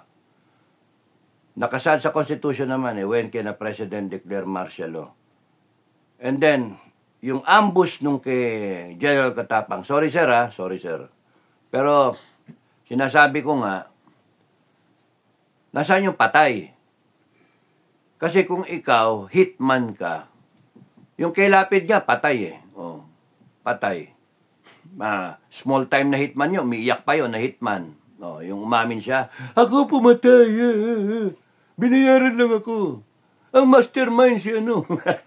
Nakasad sa Constitution naman eh, when can a president declare martial law? And then, yung ambush nung kay General Katapang, sorry sir ha, ah, sorry sir. Pero, sinasabi ko nga, nasaan yung patay? Kasi kung ikaw, hitman ka, yung kay Lapid niya, patay eh. Oh, patay. Ah, small time na hitman yun, umiiyak pa yun na hitman. Oh, yung umamin siya, ako pumatay, eh, eh, eh. binayaran lang ako. Ang mastermind si ano. [LAUGHS]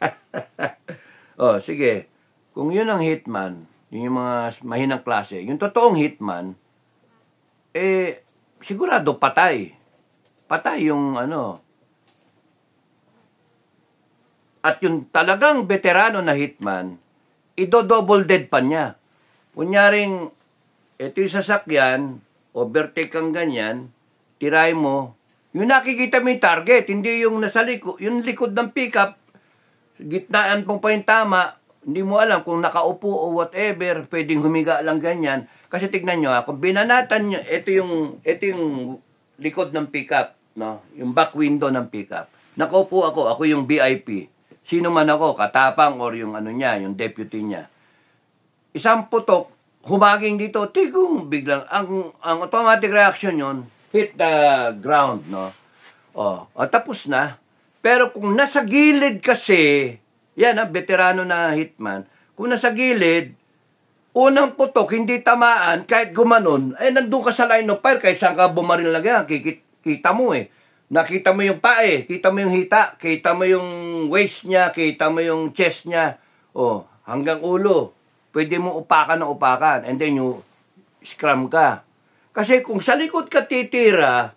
Oh, sige. Kung yun ang hitman, yun yung mga mahinang klase, yung totoong hitman, eh, sigurado patay. Patay yung ano. At yung talagang veterano na hitman, ido-double dead pa niya. Kunyaring, ito yung sasakyan, overtake kang ganyan, tiray mo, yung nakikita mo yung target, hindi yung nasa likod, yung likod ng pickup, gitnaan pong pa yung tama, hindi mo alam kung nakaupo o whatever, pwedeng humiga lang ganyan. Kasi tignan nyo ha, kung binanatan nyo, ito yung, ito yung likod ng pickup, no? yung back window ng pickup. Nakaupo ako, ako yung VIP. Sino man ako, katapang or yung ano niya, yung deputy niya. Isang putok, humaging dito, tigong biglang, ang, ang automatic reaction yon hit the ground, no? Oh, oh tapos na. Pero kung nasa gilid kasi, yan ang ah, veterano na hitman, kung nasa gilid, unang putok, hindi tamaan, kahit gumanon, eh nandun ka sa line of fire, kahit saan ka bumaril lagyan, kikita mo eh. Nakita mo yung pae, eh, kita mo yung hita, kita mo yung waist niya, kita mo yung chest niya, oh, hanggang ulo. Pwede mo upakan ng upakan, and then you scram ka. Kasi kung sa likod ka titira,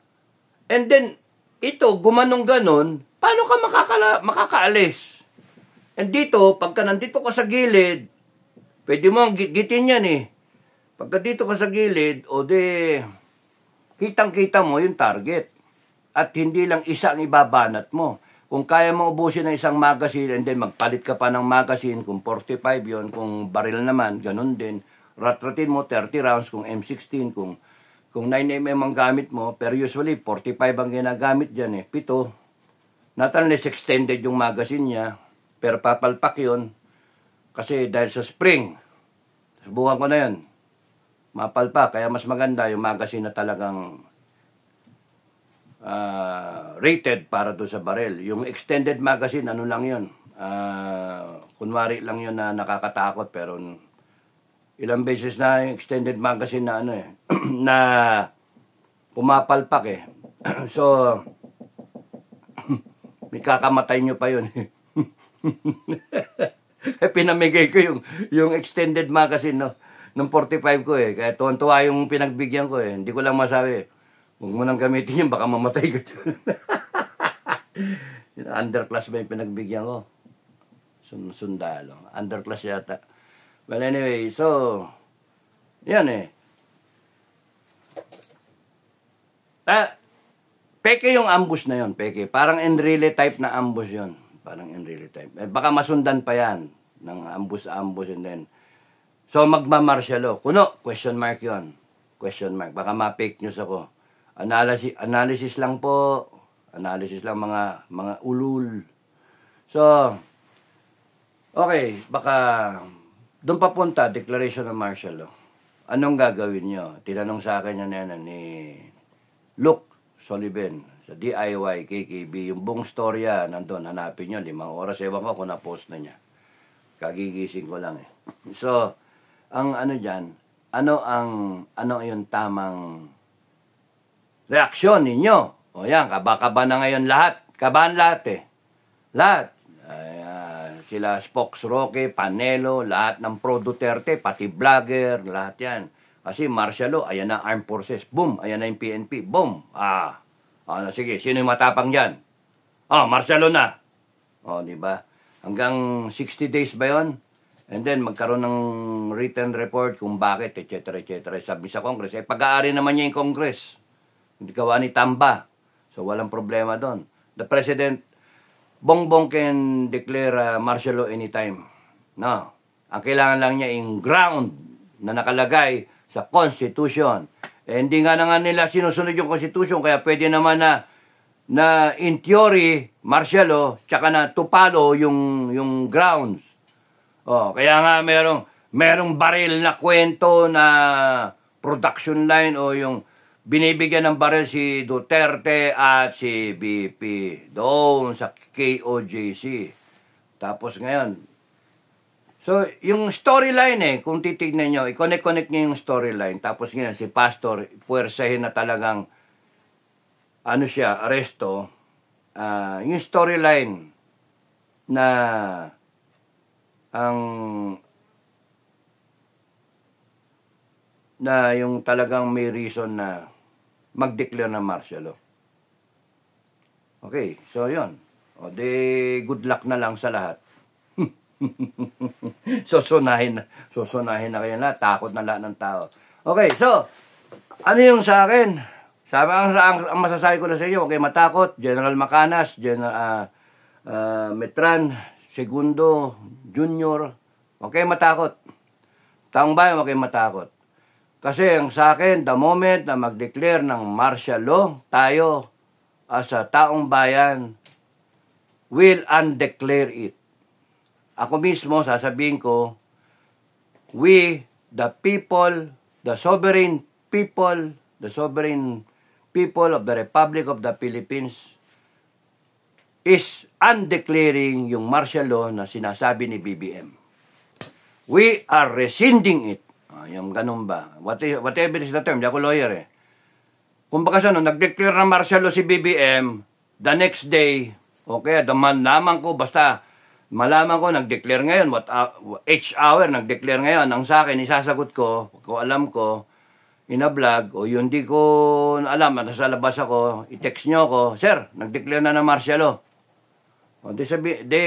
and then ito, gumanong ganon, Paano ka makakala, makakaalis? And dito, pagka nandito ka sa gilid, pwede mo gitgitin yan eh. Pagka dito ka sa gilid, o de, kitang-kita mo yung target. At hindi lang isa ang ibabanat mo. Kung kaya mo ubusin ng isang magazine and then magpalit ka pa ng magazine, kung 45 yon kung baril naman, ganun din. Ratratin mo 30 rounds kung M16, kung kung 9mm ang gamit mo, pero usually 45 ang ginagamit dyan eh, 7, Not unless extended yung magazine niya, pero papalpak yun. Kasi dahil sa spring, subukan ko na yun. Mapalpak, kaya mas maganda yung magazine na talagang uh, rated para do sa barrel. Yung extended magazine, ano lang yun. Uh, kunwari lang yun na nakakatakot, pero ilang beses na yung extended magazine na ano eh, [CLEARS THROAT] na pumapalpak eh. [CLEARS THROAT] so, Ikakamatay nyo pa yun. [LAUGHS] Eh, pinamigay ko yung, yung extended magazine, no? Nung 45 ko eh. Kaya tuwan-tuwa yung pinagbigyan ko eh. Hindi ko lang masabi. Eh. Huwag mo nang gamitin yun, baka mamatay ka dyan. [LAUGHS] Underclass ba yung pinagbigyan ko? Sun sundalo. Underclass yata. Well, anyway, so, yan eh. Ah, Peke yung ambush na yon, peke. Parang enrile type na ambush yon. Parang enrile type. Eh, baka masundan pa yan ng ambush-ambush and then. So, magmamarsya law. Kuno, question mark yon. Question mark. Baka ma-fake news ako. Analysis, analysis lang po. Analysis lang mga, mga ulul. So, okay, baka doon papunta, declaration ng martial law. Anong gagawin nyo? Tinanong sa akin yan yan eh, ni Luke Soliben sa DIY KKB. Yung buong storya nandun, hanapin nyo, limang oras. Ewan ko kung na-post na niya. Kagigising ko lang eh. So, ang ano dyan, ano ang, ano yung tamang reaksyon ninyo? O yan, kaba-kaba na ngayon lahat. Kabahan lahat eh. Lahat. Ay, uh, sila Spox Roque, Panelo, lahat ng Pro Duterte, pati vlogger, lahat yan kasi martial law, ayan na armed forces. Boom, ayan na yung PNP. Boom. Ah. Ah, sige, sino yung matapang diyan? Ah, martial law na. Oh, di ba? Hanggang 60 days ba 'yon? And then magkaroon ng written report kung bakit, etc., etc. Sabi sa Congress, eh pag-aari naman niya yung Congress. Hindi gawa ni Tamba. So walang problema doon. The President, Bongbong can declare uh, martial law anytime. No. Ang kailangan lang niya yung ground na nakalagay sa Constitution. Eh, hindi nga na nga nila sinusunod yung Constitution, kaya pwede naman na na in theory, Marcelo, tsaka na tupalo yung, yung grounds. Oh, kaya nga merong, merong baril na kwento na production line o yung binibigyan ng baril si Duterte at si BP doon sa KOJC. Tapos ngayon, So, yung storyline eh, kung titignan nyo, i-connect-connect nyo yung storyline. Tapos ngayon, si Pastor, puwersahin na talagang, ano siya, aresto. Uh, yung storyline na ang na yung talagang may reason na mag-declare ng martial law. Okay, so yon. O de good luck na lang sa lahat. [LAUGHS] susunahin, sosonahin na kayo na. Takot na lahat ng tao. Okay, so, ano yung sa akin? Sabi ang, ang, ang masasabi ko na sa inyo, okay, matakot, General Macanas, General uh, uh, Metran, Segundo, Junior, okay, matakot. Taong bayan, okay, matakot. Kasi ang sa akin, the moment na mag-declare ng martial law, tayo as a taong bayan will undeclare it. Ako mismo sasabihin ko, we, the people, the sovereign people, the sovereign people of the Republic of the Philippines is undeclaring yung martial law na sinasabi ni BBM. We are rescinding it. Ah, yung ganun ba? E-, whatever is the term, di ako lawyer eh. Kung baka sa no, nag-declare ng martial law si BBM, the next day, okay, daman naman ko, basta malaman ko, nag-declare ngayon, what, uh, each hour, nag-declare ngayon, ang sa akin, isasagot ko, ko alam ko, ina-vlog, o yun di ko alam, at sa labas ako, i-text nyo ako, Sir, nag-declare na ng martial law. O di sabi, di,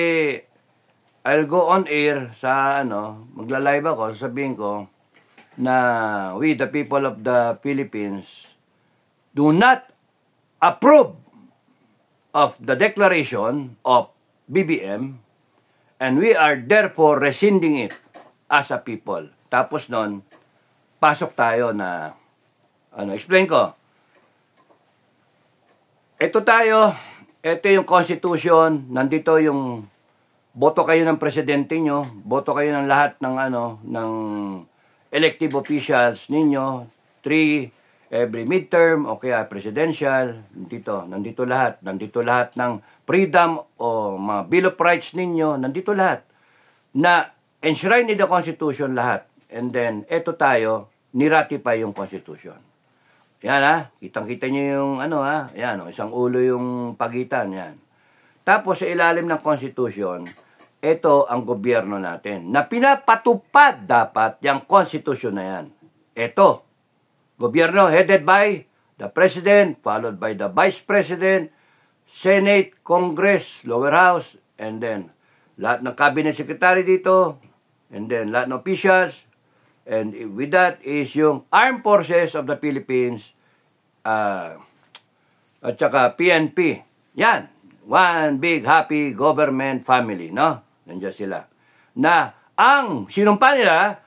I'll go on air sa ano, magla-live ako, sabihin ko na we the people of the Philippines do not approve of the declaration of BBM And we are therefore rescinding it as a people. Tapos noon, pasok tayo na, ano, explain ko. Ito tayo, ito yung constitution, nandito yung boto kayo ng presidente nyo, boto kayo ng lahat ng ano, ng elective officials ninyo, three every midterm o kaya presidential, nandito, nandito lahat, nandito lahat ng freedom o mga Bill of Rights ninyo, nandito lahat. Na enshrined in the Constitution lahat. And then, eto tayo, niratify yung Constitution. Yan ha, kitang-kita nyo yung ano ha, yan o, isang ulo yung pagitan, yan. Tapos sa ilalim ng Constitution, ito ang gobyerno natin na pinapatupad dapat yung Constitution na yan. Ito, gobyerno headed by the President, followed by the Vice President, Senate, Congress, Lower House, and then lahat ng cabinet secretary dito, and then lahat ng officials, and with that is yung Armed Forces of the Philippines, uh, at saka PNP. Yan, one big happy government family, no? Nandiyan sila. Na ang sinumpa nila,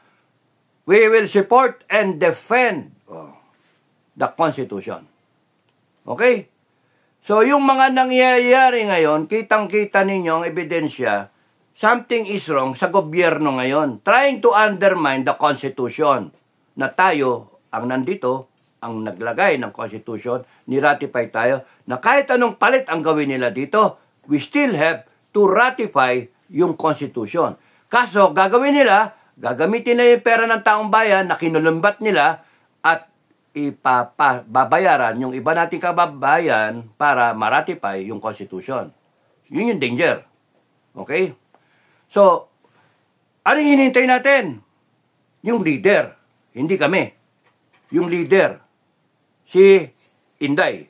we will support and defend oh, the Constitution. Okay? So yung mga nangyayari ngayon, kitang-kita ninyo ang ebidensya, something is wrong sa gobyerno ngayon, trying to undermine the Constitution na tayo ang nandito, ang naglagay ng Constitution, niratify tayo, na kahit anong palit ang gawin nila dito, we still have to ratify yung Constitution. Kaso, gagawin nila, gagamitin na yung pera ng taong bayan na kinulumbat nila at ipababayaran yung iba nating kababayan para maratify yung Constitution. Yun yung danger. Okay? So, ano hinihintay natin? Yung leader. Hindi kami. Yung leader. Si Inday.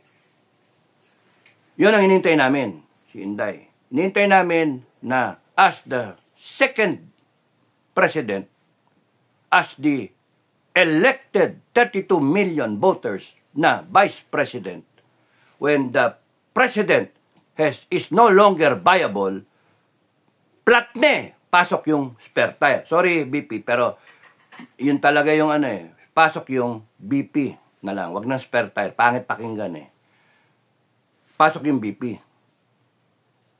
Yun ang hinihintay namin. Si Inday. Hinihintay namin na as the second president, as the elected 32 million voters na vice president when the president has, is no longer viable, plat eh, pasok yung spare tire. Sorry, BP, pero yun talaga yung ano eh, pasok yung BP na lang. Wag ng spare tire, pangit pakinggan eh. Pasok yung BP.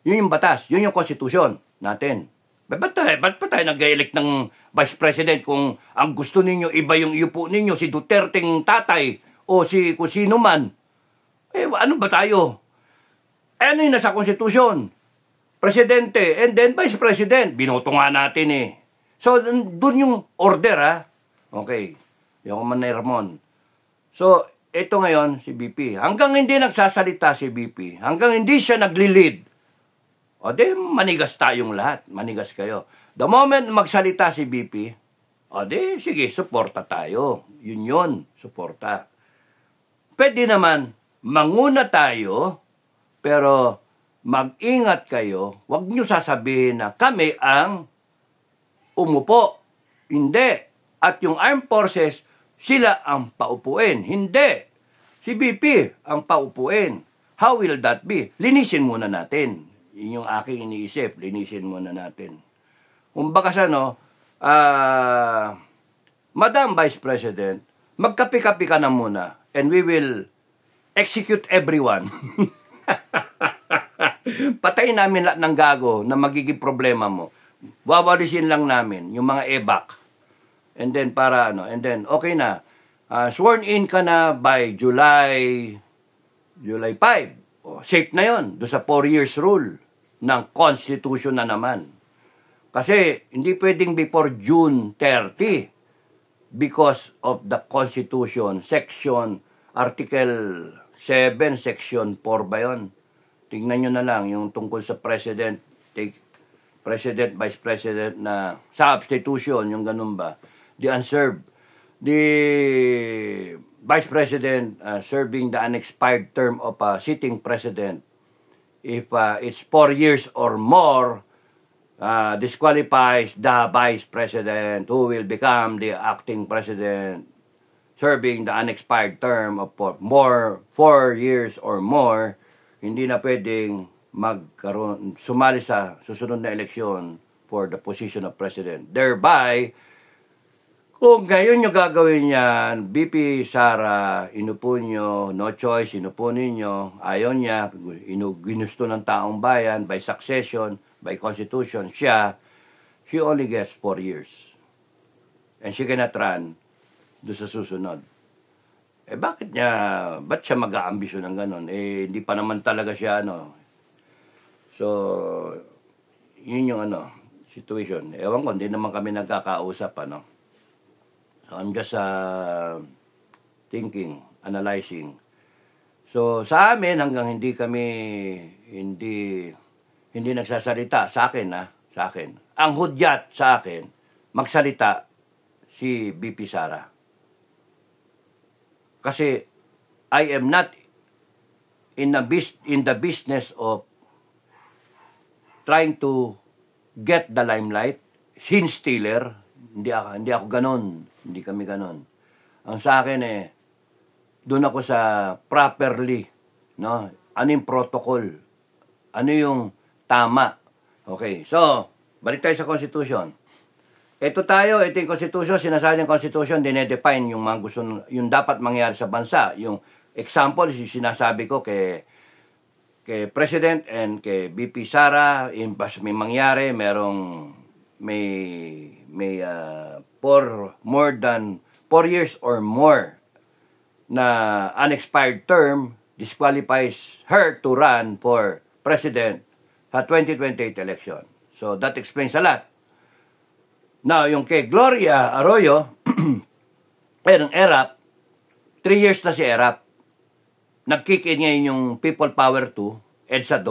Yun yung batas, yun yung konstitusyon natin. Ba't tayo, ba't pa tayo nag-elect ng Vice President kung ang gusto ninyo, iba yung yupo ninyo, si Duterteng tatay o si kusino man? Eh, ano ba tayo? Eh, ano yung nasa konstitusyon? Presidente and then Vice President. Binoto nga natin eh. So, dun yung order ha. Ah. Okay. Yung man ni Ramon. So, ito ngayon si BP. Hanggang hindi nagsasalita si BP, hanggang hindi siya nagli-lead, o di, manigas tayong lahat. Manigas kayo. The moment magsalita si BP, o di, sige, suporta tayo. Yun yun, suporta. Pwede naman, manguna tayo, pero mag-ingat kayo. Huwag nyo sasabihin na kami ang umupo. Hindi. At yung armed forces, sila ang paupuin. Hindi. Si BP ang paupuin. How will that be? Linisin muna natin. Yun yung aking iniisip. Linisin muna natin. Kung bakas ano, uh, Madam Vice President, magkapi-kapi ka na muna and we will execute everyone. [LAUGHS] Patayin namin lahat ng gago na magiging problema mo. Wawalisin lang namin yung mga EBAC. And then para ano, and then okay na. Uh, sworn in ka na by July July 5. O, safe na yon do sa 4 years rule ng constitution na naman. Kasi hindi pwedeng before June 30 because of the constitution section article 7 section 4 ba yon? Tingnan nyo na lang yung tungkol sa president take president vice president na substitution yung ganun ba? The unserved the vice president uh, serving the unexpired term of a uh, sitting president if uh, it's four years or more, uh, disqualifies the vice president who will become the acting president serving the unexpired term of four, more four years or more, hindi na pwedeng magkaroon, sumali sa susunod na eleksyon for the position of president. Thereby, kung ngayon nyo gagawin yan, BP Sara, inupo nyo, no choice, inupo ninyo, ayaw niya, inu- ginusto ng taong bayan by succession, by constitution, siya, she only gets four years. And she cannot run do sa susunod. Eh bakit niya, ba't siya mag-aambisyon ng ganun? Eh hindi pa naman talaga siya ano. So, yun yung ano, situation. Ewan ko, hindi naman kami nagkakausap ano. I'm just uh, thinking, analyzing. So sa amin hanggang hindi kami hindi hindi nagsasalita sa akin ha, ah, sa akin. Ang hudyat sa akin magsalita si BP Sara. Kasi I am not in the in the business of trying to get the limelight, sin stealer, hindi ako, hindi ako ganon. Hindi kami ganon. Ang sa akin eh, doon ako sa properly, no? Ano yung protocol? Ano yung tama? Okay, so, balik tayo sa Constitution. Ito tayo, ito yung Constitution, sinasabi ng Constitution, dinedefine yung mga gusto, yung dapat mangyari sa bansa. Yung example, yung sinasabi ko kay, kay President and kay VP Sara, in, may mangyari, merong, may may uh, for more than 4 years or more na unexpired term disqualifies her to run for president sa 2028 election. So that explains a lot. Now, yung kay Gloria Arroyo, eh, [CLEARS THROAT] ng ERAP, 3 years na si ERAP. nag ngayon yung People Power 2, EDSA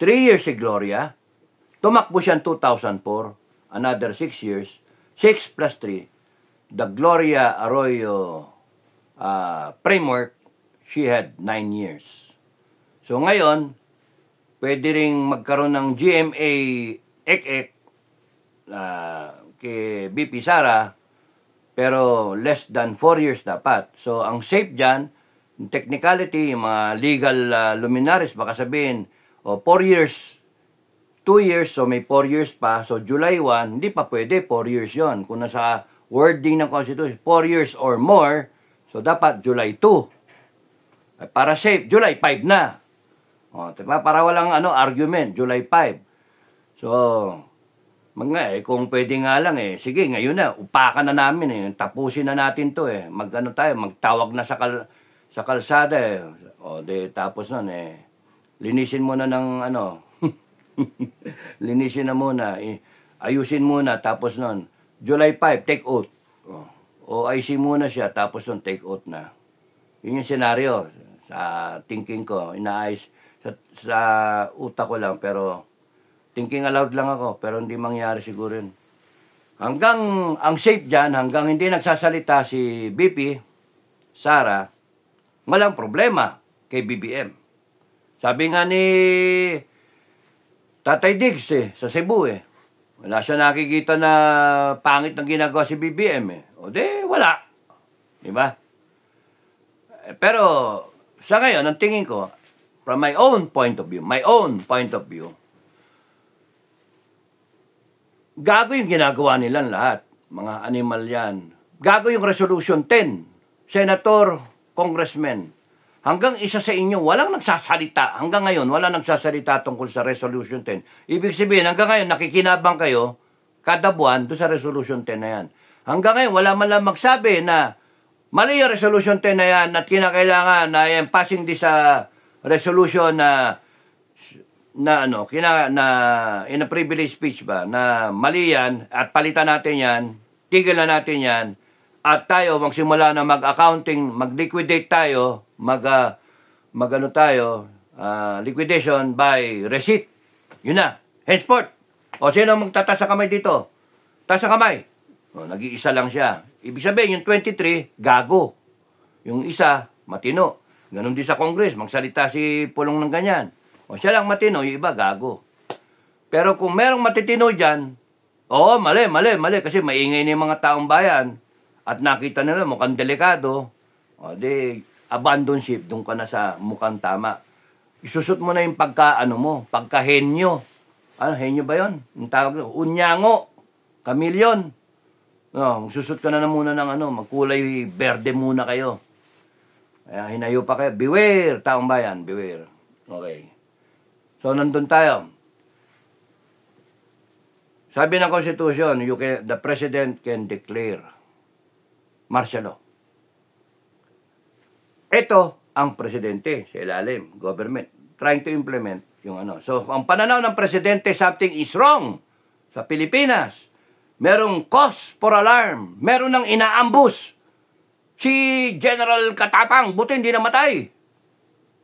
2. 3 years si Gloria. Tumakbo siya 2004 another six years, six plus three, the Gloria Arroyo uh, framework, she had nine years. So ngayon, pwede rin magkaroon ng GMA ek-ek uh, kay BP Sara, pero less than 4 years dapat. So, ang safe dyan, technicality, mga legal uh, luminaries, baka sabihin, o oh, 4 years 2 years, so may 4 years pa. So July 1, hindi pa pwede, 4 years yon Kung nasa wording ng Constitution, 4 years or more, so dapat July 2. Para safe, July 5 na. O, diba? Para walang ano, argument, July 5. So, mga eh, kung pwede nga lang eh, sige, ngayon na, upakan na namin eh, tapusin na natin to eh. Mag, ano, tayo, magtawag na sa, kal sa kalsada eh. O, de, tapos nun eh, linisin mo na ng ano, [LAUGHS] Linisin na muna. Ayusin muna. Tapos nun, July 5, take out. Oh, o IC muna siya, tapos nun take out na. Yun yung senaryo sa thinking ko. Inaayos sa, sa utak ko lang, pero thinking aloud lang ako, pero hindi mangyari siguro yun. Hanggang ang safe dyan, hanggang hindi nagsasalita si BP, Sara, walang problema kay BBM. Sabi nga ni Tatay Diggs eh, sa Cebu eh. Wala siya nakikita na pangit ng ginagawa si BBM eh. O di, wala. Di ba? Eh, pero, sa ngayon, ang tingin ko, from my own point of view, my own point of view, gago yung ginagawa nilang lahat. Mga animal yan. Gago yung Resolution 10. Senator, Congressman, hanggang isa sa inyo, walang nagsasalita. Hanggang ngayon, walang nagsasalita tungkol sa Resolution 10. Ibig sabihin, hanggang ngayon, nakikinabang kayo kada buwan doon sa Resolution 10 na yan. Hanggang ngayon, wala man lang magsabi na mali yung Resolution 10 na yan at kinakailangan na yan, passing this sa resolution na na ano, kina, na in a privilege speech ba, na mali yan at palitan natin yan, tigil na natin yan, at tayo magsimula na mag-accounting, mag-liquidate tayo, mag, uh, ah, mag tayo, uh, liquidation by receipt. Yun na. Henceforth. O sino sa kamay dito? Tasa kamay. O, nag-iisa lang siya. Ibig sabihin, yung 23, gago. Yung isa, matino. Ganon din sa Congress, magsalita si Pulong ng ganyan. O siya lang matino, yung iba gago. Pero kung merong matitino dyan, oo, mali, mali, mali, kasi maingay na yung mga taong bayan, at nakita nila mukhang delikado, o di, abandon ship, doon ka na sa mukhang tama. Isusot mo na yung pagka, ano mo, pagka henyo. Ano, henyo ba yun? Yung tawag, unyango, kamilyon. No, magsusot ka na, na muna ng ano, magkulay berde muna kayo. Kaya hinayo pa kayo, beware, taong bayan, beware. Okay. So, nandun tayo. Sabi ng Constitution, you can, the President can declare martial law. Ito ang presidente sa ilalim, government, trying to implement yung ano. So, ang pananaw ng presidente, something is wrong sa Pilipinas. Merong cause for alarm. Meron ng inaambus. Si General Katapang, buti hindi namatay.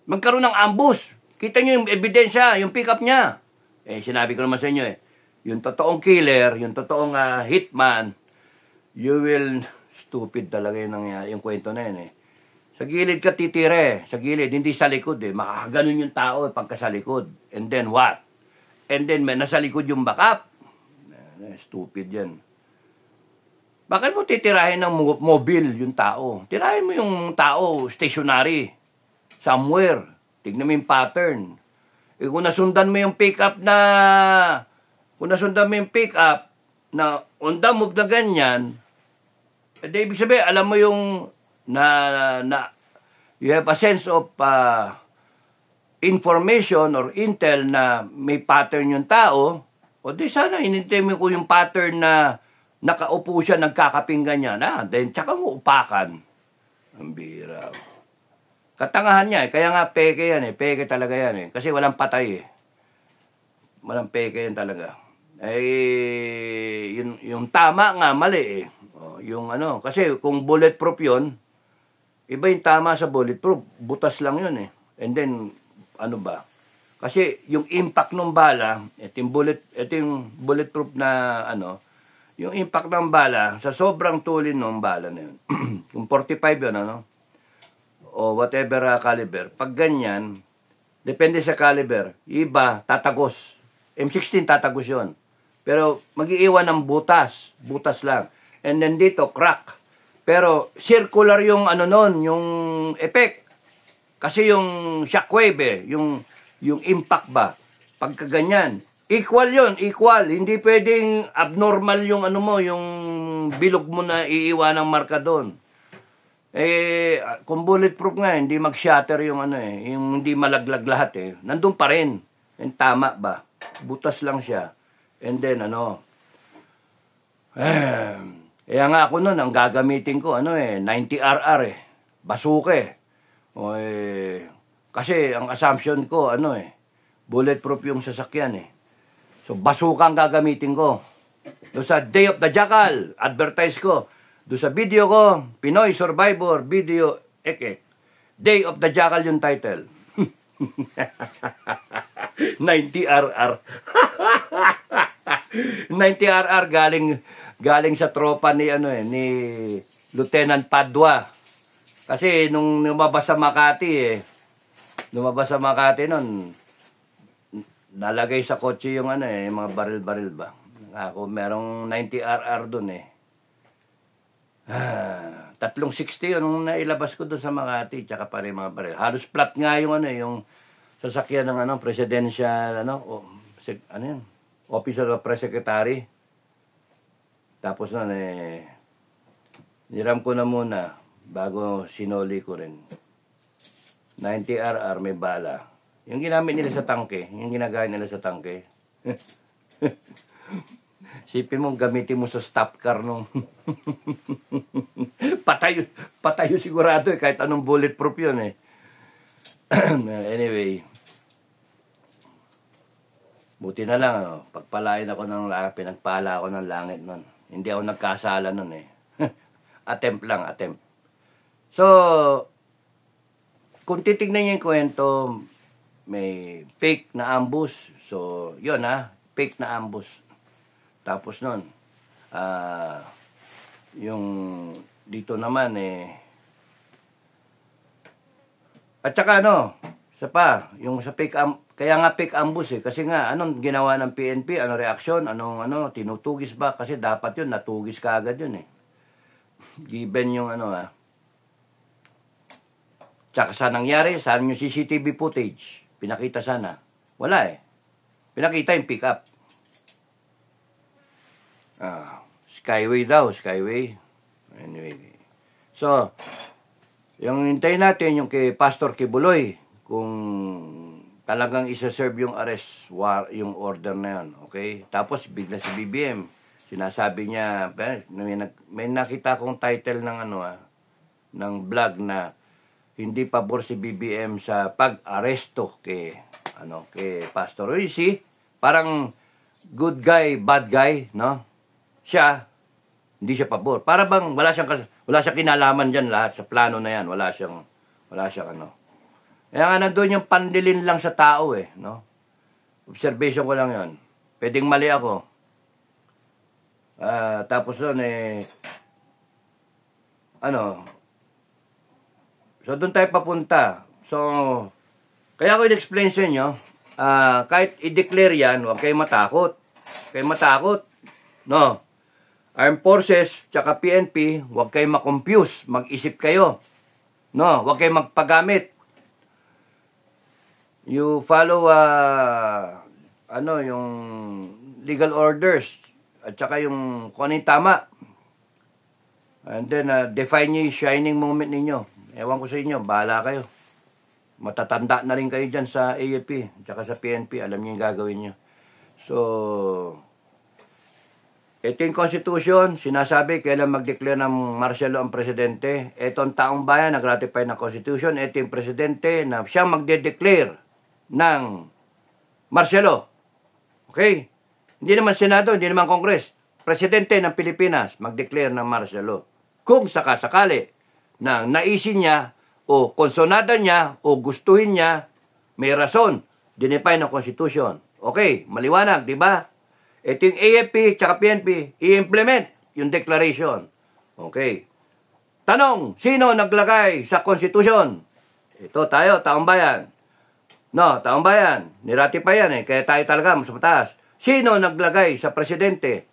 Magkaroon ng ambus. Kita nyo yung ebidensya, yung pick-up niya. Eh, sinabi ko naman sa inyo eh, yung totoong killer, yung totoong uh, hitman, you will stupid talaga yung nangyari, yung kwento na yun eh. Sa gilid ka titire, sa gilid, hindi sa likod eh. Makakaganon yung tao eh, pagka sa likod. And then what? And then may nasa likod yung backup. Eh, stupid yan. Bakit mo titirahin ng mobile yung tao? Tirahin mo yung tao, stationary, somewhere. Tignan mo yung pattern. E kung nasundan mo yung pick-up na... Kung nasundan mo yung pick-up na on the move na ganyan, hindi, ibig sabihin, alam mo yung na, na, you have a sense of uh, information or intel na may pattern yung tao, o di sana inintimin ko yung pattern na nakaupo siya, nagkakapinggan ganyan, na, then tsaka mo upakan. Ang bira. Katangahan niya eh. Kaya nga peke yan eh. Peke talaga yan eh. Kasi walang patay eh. Walang peke yan talaga. Eh, yung, yung tama nga, mali eh yung ano, kasi kung bulletproof yon iba yung tama sa bulletproof, butas lang yun eh. And then, ano ba? Kasi yung impact ng bala, ito yung, bullet, ito yung bulletproof na ano, yung impact ng bala, sa sobrang tulin ng bala na yun, yung [CLEARS THROAT] 45 yun, ano, o whatever uh, caliber, pag ganyan, depende sa caliber, iba, tatagos. M16 tatagos yon Pero magiiwan ng butas, butas lang and then dito crack. Pero circular yung ano noon, yung effect. Kasi yung shockwave eh, yung, yung impact ba, pagka ganyan. Equal yon equal. Hindi pwedeng abnormal yung ano mo, yung bilog mo na iiwan ng marka doon. Eh, kung bulletproof nga, hindi mag-shatter yung ano eh, yung hindi malaglag lahat eh. Nandun pa rin. And tama ba? Butas lang siya. And then ano, eh, eh nga ako noon, ang gagamitin ko, ano eh, 90RR eh, basuke. O eh, kasi ang assumption ko, ano eh, bulletproof yung sasakyan eh. So basuka ang gagamitin ko. Doon sa Day of the Jackal, advertise ko. Doon sa video ko, Pinoy Survivor Video Eke. Day of the Jackal yung title. 90RR. [LAUGHS] 90RR [LAUGHS] galing galing sa tropa ni ano eh, ni Lieutenant Padua. Kasi nung lumabas sa Makati eh, lumabas sa Makati noon, nalagay sa kotse yung ano eh, mga baril-baril ba. Ako merong 90 RR doon eh. Ah, [SIGHS] tatlong 60 yun nung nailabas ko doon sa Makati, tsaka pa rin mga baril. Halos flat nga yung ano eh, yung sasakyan ng ano, presidential ano, o, ano yun, officer of press secretary tapos na eh, niram ko na muna bago sinoli ko rin. 90 RR may bala. Yung ginamit nila sa tangke, yung ginagamit nila sa tangke. [LAUGHS] Sipin mo gamitin mo sa stop car nung patay, [LAUGHS] patay sigurado eh, kahit anong bulletproof yun eh. [CLEARS THROAT] anyway, buti na lang, ano, pagpalain ako ng langit, pinagpala ako ng langit nun. Hindi ako nagkasala nun eh. [LAUGHS] attempt lang, attempt. So, kung titignan niyo yung kwento, may fake na ambush. So, yun ah, fake na ambush. Tapos nun, uh, yung dito naman eh, at saka ano, sa pa, yung sa fake, am, kaya nga pick ambush eh. Kasi nga, anong ginawa ng PNP? Ano reaksyon? Anong ano, tinutugis ba? Kasi dapat yun, natugis ka agad yun eh. Given yung ano ah. Tsaka saan nangyari? Saan yung CCTV footage? Pinakita sana. Wala eh. Pinakita yung pick up. Ah, Skyway daw, Skyway. Anyway. So, yung hintayin natin yung kay Pastor Kibuloy kung talagang isa-serve yung arrest war, yung order na yun, okay? Tapos bigla si BBM, sinasabi niya, may, may nakita akong title ng ano ah, ng vlog na hindi pabor si BBM sa pag-aresto kay ano kay Pastor Rizzi, parang good guy, bad guy, no? Siya hindi siya pabor. Para bang wala siyang wala siyang kinalaman diyan lahat sa plano na 'yan, wala siyang wala siyang ano kaya nga nandun yung pandilin lang sa tao eh, no? Observation ko lang yon. Pwedeng mali ako. Uh, tapos yun eh, ano, so doon tayo papunta. So, kaya ko i explain sa inyo, uh, kahit i-declare yan, huwag kayo matakot. Huwag kayo matakot. No? Armed Forces, tsaka PNP, huwag kayo makompuse. Mag-isip kayo. No? Huwag kayo magpagamit you follow uh, ano yung legal orders at saka yung kung ano tama. And then, uh, define nyo yung shining moment ninyo. Ewan ko sa inyo, bahala kayo. Matatanda na rin kayo dyan sa AFP, at saka sa PNP, alam nyo yung gagawin nyo. So, ito yung Constitution, sinasabi kailan mag-declare ng martial law ang presidente. Ito ang taong bayan, nag-ratify ng Constitution. Ito yung presidente na siyang magde-declare ng Marcelo. Okay? Hindi naman Senado, hindi naman Kongres. Presidente ng Pilipinas mag-declare ng Marcelo. Kung sakasakali na naisin niya o konsonada niya o gustuhin niya, may rason, dinipay ng Constitution. Okay, maliwanag, di ba? Ito yung AFP tsaka PNP, i-implement yung declaration. Okay. Tanong, sino naglagay sa Constitution? Ito tayo, taong bayan. No, taong bayan, nirati pa yan eh, kaya tayo talaga mas mataas. Sino naglagay sa presidente?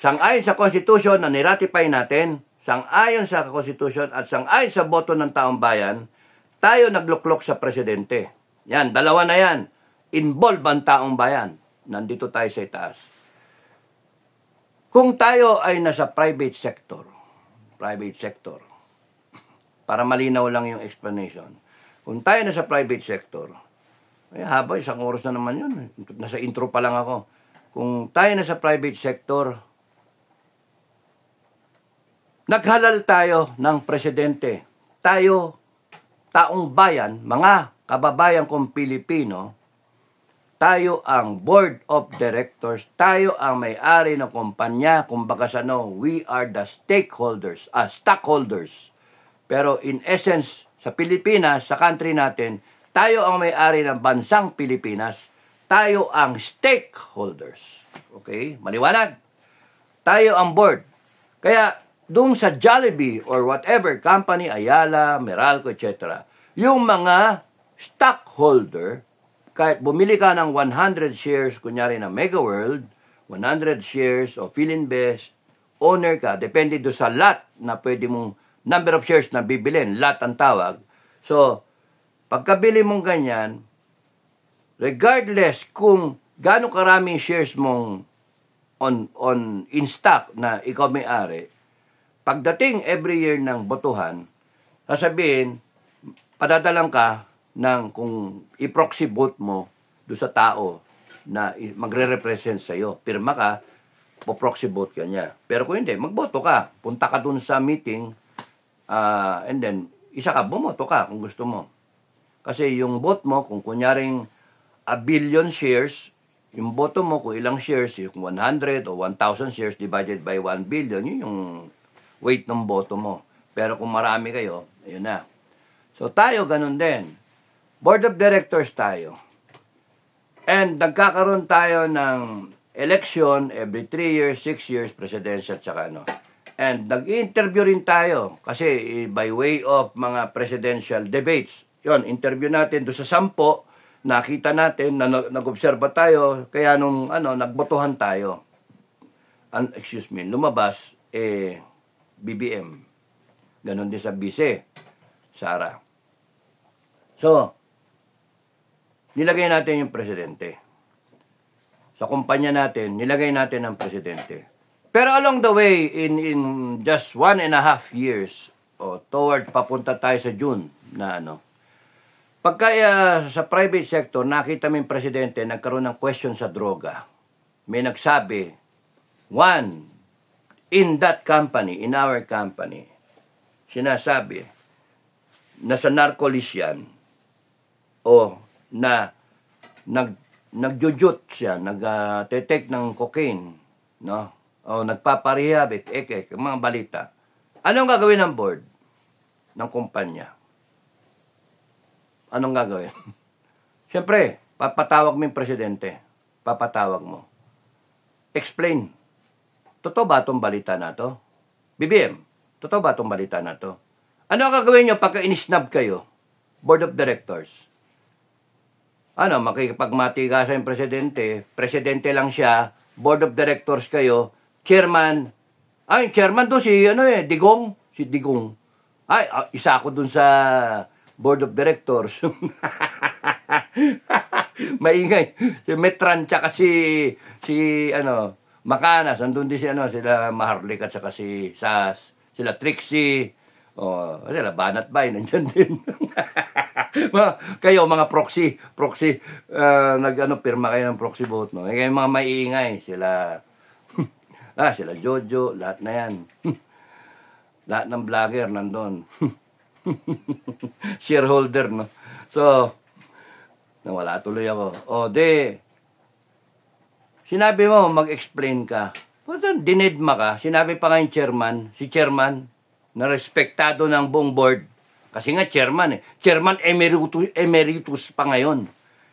Sangayon sa konstitusyon na niratify natin, sangayon sa konstitusyon at sangayon sa boto ng taong bayan, tayo nagluklok sa presidente. Yan, dalawa na yan. Involve ang taong bayan. Nandito tayo sa itaas. Kung tayo ay nasa private sector, private sector, para malinaw lang yung explanation, kung tayo na sa private sector, ay eh, haba, isang oras na naman yun. Nasa intro pa lang ako. Kung tayo na sa private sector, naghalal tayo ng presidente. Tayo, taong bayan, mga kababayan kong Pilipino, tayo ang board of directors, tayo ang may-ari ng kumpanya, kumbaga sa no, we are the stakeholders, ah, stockholders. Pero in essence, sa Pilipinas, sa country natin, tayo ang may-ari ng bansang Pilipinas. Tayo ang stakeholders. Okay? Maliwanag? Tayo ang board. Kaya, doon sa Jollibee or whatever company, Ayala, Meralco, etc., yung mga stockholder, kahit bumili ka ng 100 shares, kunyari na Mega World, 100 shares o Philinvest, owner ka, depende do sa lot na pwede mong number of shares na bibilin, lot ang tawag. So, pagkabili mong ganyan, regardless kung gaano karaming shares mong on on in stock na ikaw may-ari, pagdating every year ng botohan, sasabihin, padadalang ka ng kung i-proxy vote mo do sa tao na magre-represent sa'yo. Pirma ka, po-proxy vote ka niya. Pero kung hindi, magboto ka. Punta ka dun sa meeting, Uh, and then, isa ka, bumoto ka kung gusto mo. Kasi yung vote mo, kung kunyaring a billion shares, yung boto mo kung ilang shares, yung 100 o 1,000 shares divided by 1 billion, yun yung weight ng boto mo. Pero kung marami kayo, ayun na. So tayo, ganun din. Board of Directors tayo. And nagkakaroon tayo ng election every 3 years, 6 years, presidential, saka ano. And nag-interview rin tayo kasi eh, by way of mga presidential debates. Yon, interview natin do sa sampo, nakita natin na nag-obserba tayo kaya nung ano nagbotohan tayo. And, excuse me, lumabas eh BBM. Ganon din sa bise, Sara. So, nilagay natin yung presidente. Sa kumpanya natin, nilagay natin ang presidente. Pero along the way, in, in just one and a half years, o oh, toward papunta tayo sa June na ano, pagka uh, sa private sector, nakita mo presidente, nagkaroon ng question sa droga. May nagsabi, one, in that company, in our company, sinasabi na sa narcolis yan o na nag nagjujut siya, nag-take ah, uh, ng cocaine, no? O, nagpaparehab, ek, ek, mga balita. Anong gagawin ng board? Ng kumpanya. Anong gagawin? [LAUGHS] Siyempre, papatawag mo yung presidente. Papatawag mo. Explain. Totoo ba itong balita na to? BBM, totoo ba itong balita na to? Ano ang gagawin nyo pagka inisnab kayo? Board of Directors. Ano, makikipagmatigasan yung presidente, presidente lang siya, board of directors kayo, chairman. Ay, chairman do si ano eh, Digong. Si Digong. Ay, ah, isa ako doon sa board of directors. [LAUGHS] Maingay. Si Metran tsaka si, si ano, Makanas. Andun din si ano, sila Maharlik at saka si Sas. Sila Trixie. Oh, sila Banat Bay, nandyan din. [LAUGHS] mga, kayo mga proxy, proxy, uh, nag ano, pirma kayo ng proxy vote, no? Eh, kayo mga maingay, sila Ah, sila Jojo, lahat na yan. [LAUGHS] lahat ng vlogger nandun. [LAUGHS] Shareholder, no? So, nawala tuloy ako. O, de, sinabi mo, mag-explain ka. Puta, dinedma ka. Sinabi pa nga yung chairman, si chairman, na respektado ng buong board. Kasi nga chairman eh. Chairman emeritus, emeritus pa ngayon.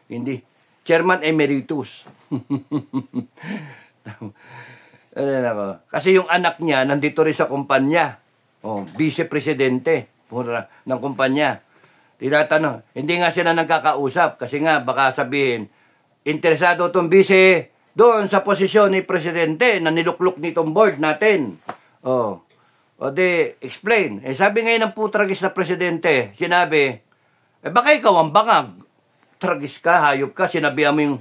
Hindi. Chairman emeritus. [LAUGHS] Ano Kasi yung anak niya nandito rin sa kumpanya. Oh, vice-presidente ng kumpanya. Tinatanong, hindi nga sila nagkakausap kasi nga baka sabihin, interesado tong vice doon sa posisyon ni presidente na niluklok nitong board natin. Oh. O de, explain. Eh, sabi ngayon ng putragis na presidente, sinabi, eh baka ikaw ang bangag. Tragis ka, hayop ka, sinabihan mo yung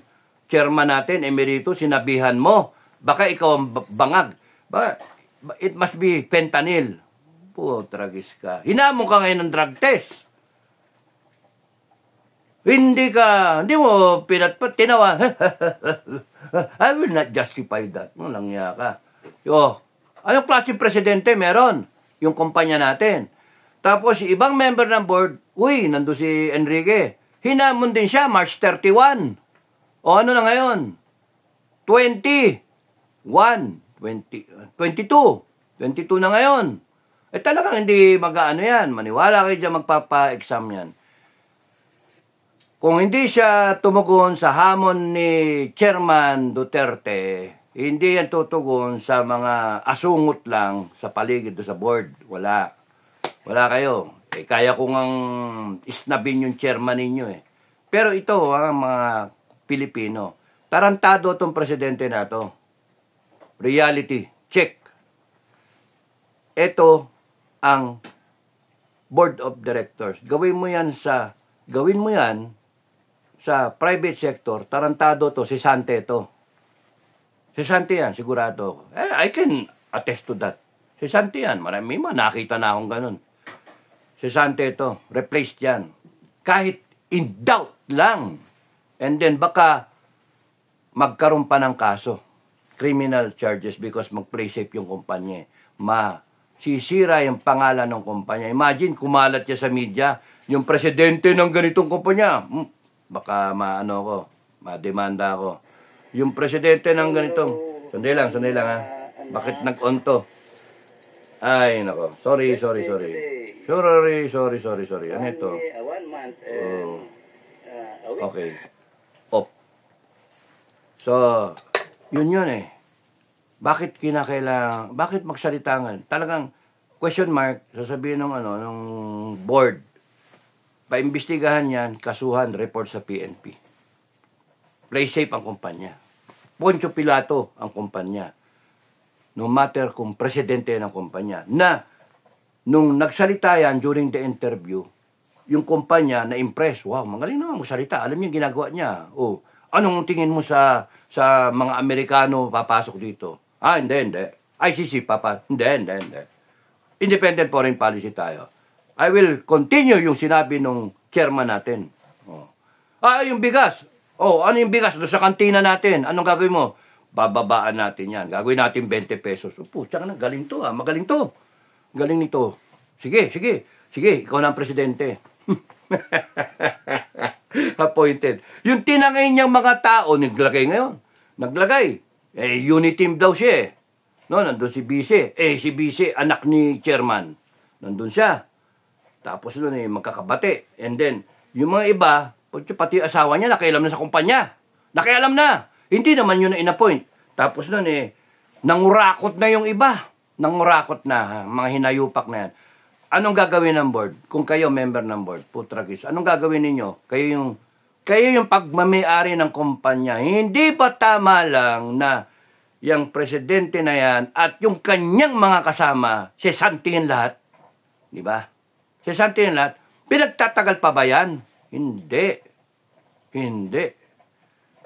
chairman natin, emerito, sinabihan mo Baka ikaw ang bangag. Baka, it must be fentanyl. Putragis ka. Hinamon ka ngayon ng drug test. Hindi ka, hindi mo pinatpat, tinawa. [LAUGHS] I will not justify that. lang ano, niya ka. Yo, oh, anong klase presidente meron? Yung kumpanya natin. Tapos, ibang member ng board, uy, nando si Enrique. Hinamon din siya, March 31. O ano na ngayon? 20. 1, 20, 22. 22 na ngayon. Eh talagang hindi mag-ano yan. Maniwala kayo dyan magpapa-exam yan. Kung hindi siya tumugon sa hamon ni Chairman Duterte, hindi yan tutugon sa mga asungot lang sa paligid do sa board. Wala. Wala kayo. Eh, kaya ko ngang isnabin yung chairman ninyo eh. Pero ito, ang ah, mga Pilipino, tarantado itong presidente na to reality check. Ito ang board of directors. Gawin mo 'yan sa gawin mo 'yan sa private sector. Tarantado 'to, si Sante 'to. Si Sante 'yan, sigurado Eh, I can attest to that. Si Sante 'yan, marami man nakita na akong ganun. Si Sante 'to, replaced 'yan. Kahit in doubt lang. And then baka magkaroon pa ng kaso criminal charges because mag-pre-safe yung kumpanya. Eh. Ma, sisira yung pangalan ng kumpanya. Imagine, kumalat niya sa media, yung presidente ng ganitong kumpanya, hmm, baka maano ko, mademanda ako. Yung presidente ng ganitong, sandali lang, sandali lang ha. Bakit nag-onto? Ay, nako. Sorry, sorry, sorry. Sorry, sorry, sorry, sorry. Ano ito? One month oh. uh, Okay. Off. So, yun yun eh. Bakit kinakailangan, bakit magsalitangan? Talagang question mark, sasabihin ng ano, nung board. Paimbestigahan yan, kasuhan, report sa PNP. Play safe ang kumpanya. Poncho Pilato ang kumpanya. No matter kung presidente ng kumpanya. Na, nung nagsalita yan during the interview, yung kumpanya na impress, wow, magaling naman magsalita. Alam niya yung ginagawa niya. Oh, Anong tingin mo sa sa mga Amerikano papasok dito? Ah, hindi, hindi. ICC, papa, hindi, hindi, hindi. Independent foreign policy tayo. I will continue yung sinabi nung chairman natin. Oh. Ah, yung bigas. Oh, ano yung bigas? Doon sa kantina natin. Anong gagawin mo? Bababaan natin yan. Gagawin natin 20 pesos. Oh, putya na, galing to ah. Magaling to. Galing nito. Sige, sige. Sige, ikaw na ang presidente. [LAUGHS] [LAUGHS] appointed. Yung tinangay niyang mga tao, naglagay ngayon. Naglagay. Eh, unit team daw siya eh. No, nandun si Bise. Eh, si Bise, anak ni chairman. Nandun siya. Tapos doon eh, magkakabate. And then, yung mga iba, pati asawa niya, nakialam na sa kumpanya. Nakialam na. Hindi naman yun na inappoint. Tapos noon eh, nangurakot na yung iba. Nangurakot na, ha, mga hinayupak na yan anong gagawin ng board? Kung kayo member ng board, putrakis, anong gagawin ninyo? Kayo yung, kayo yung pagmamay-ari ng kumpanya. Hindi ba tama lang na yung presidente na yan at yung kanyang mga kasama, sesantingin lahat? Di ba? Sesantingin lahat. Pinagtatagal pa ba yan? Hindi. Hindi.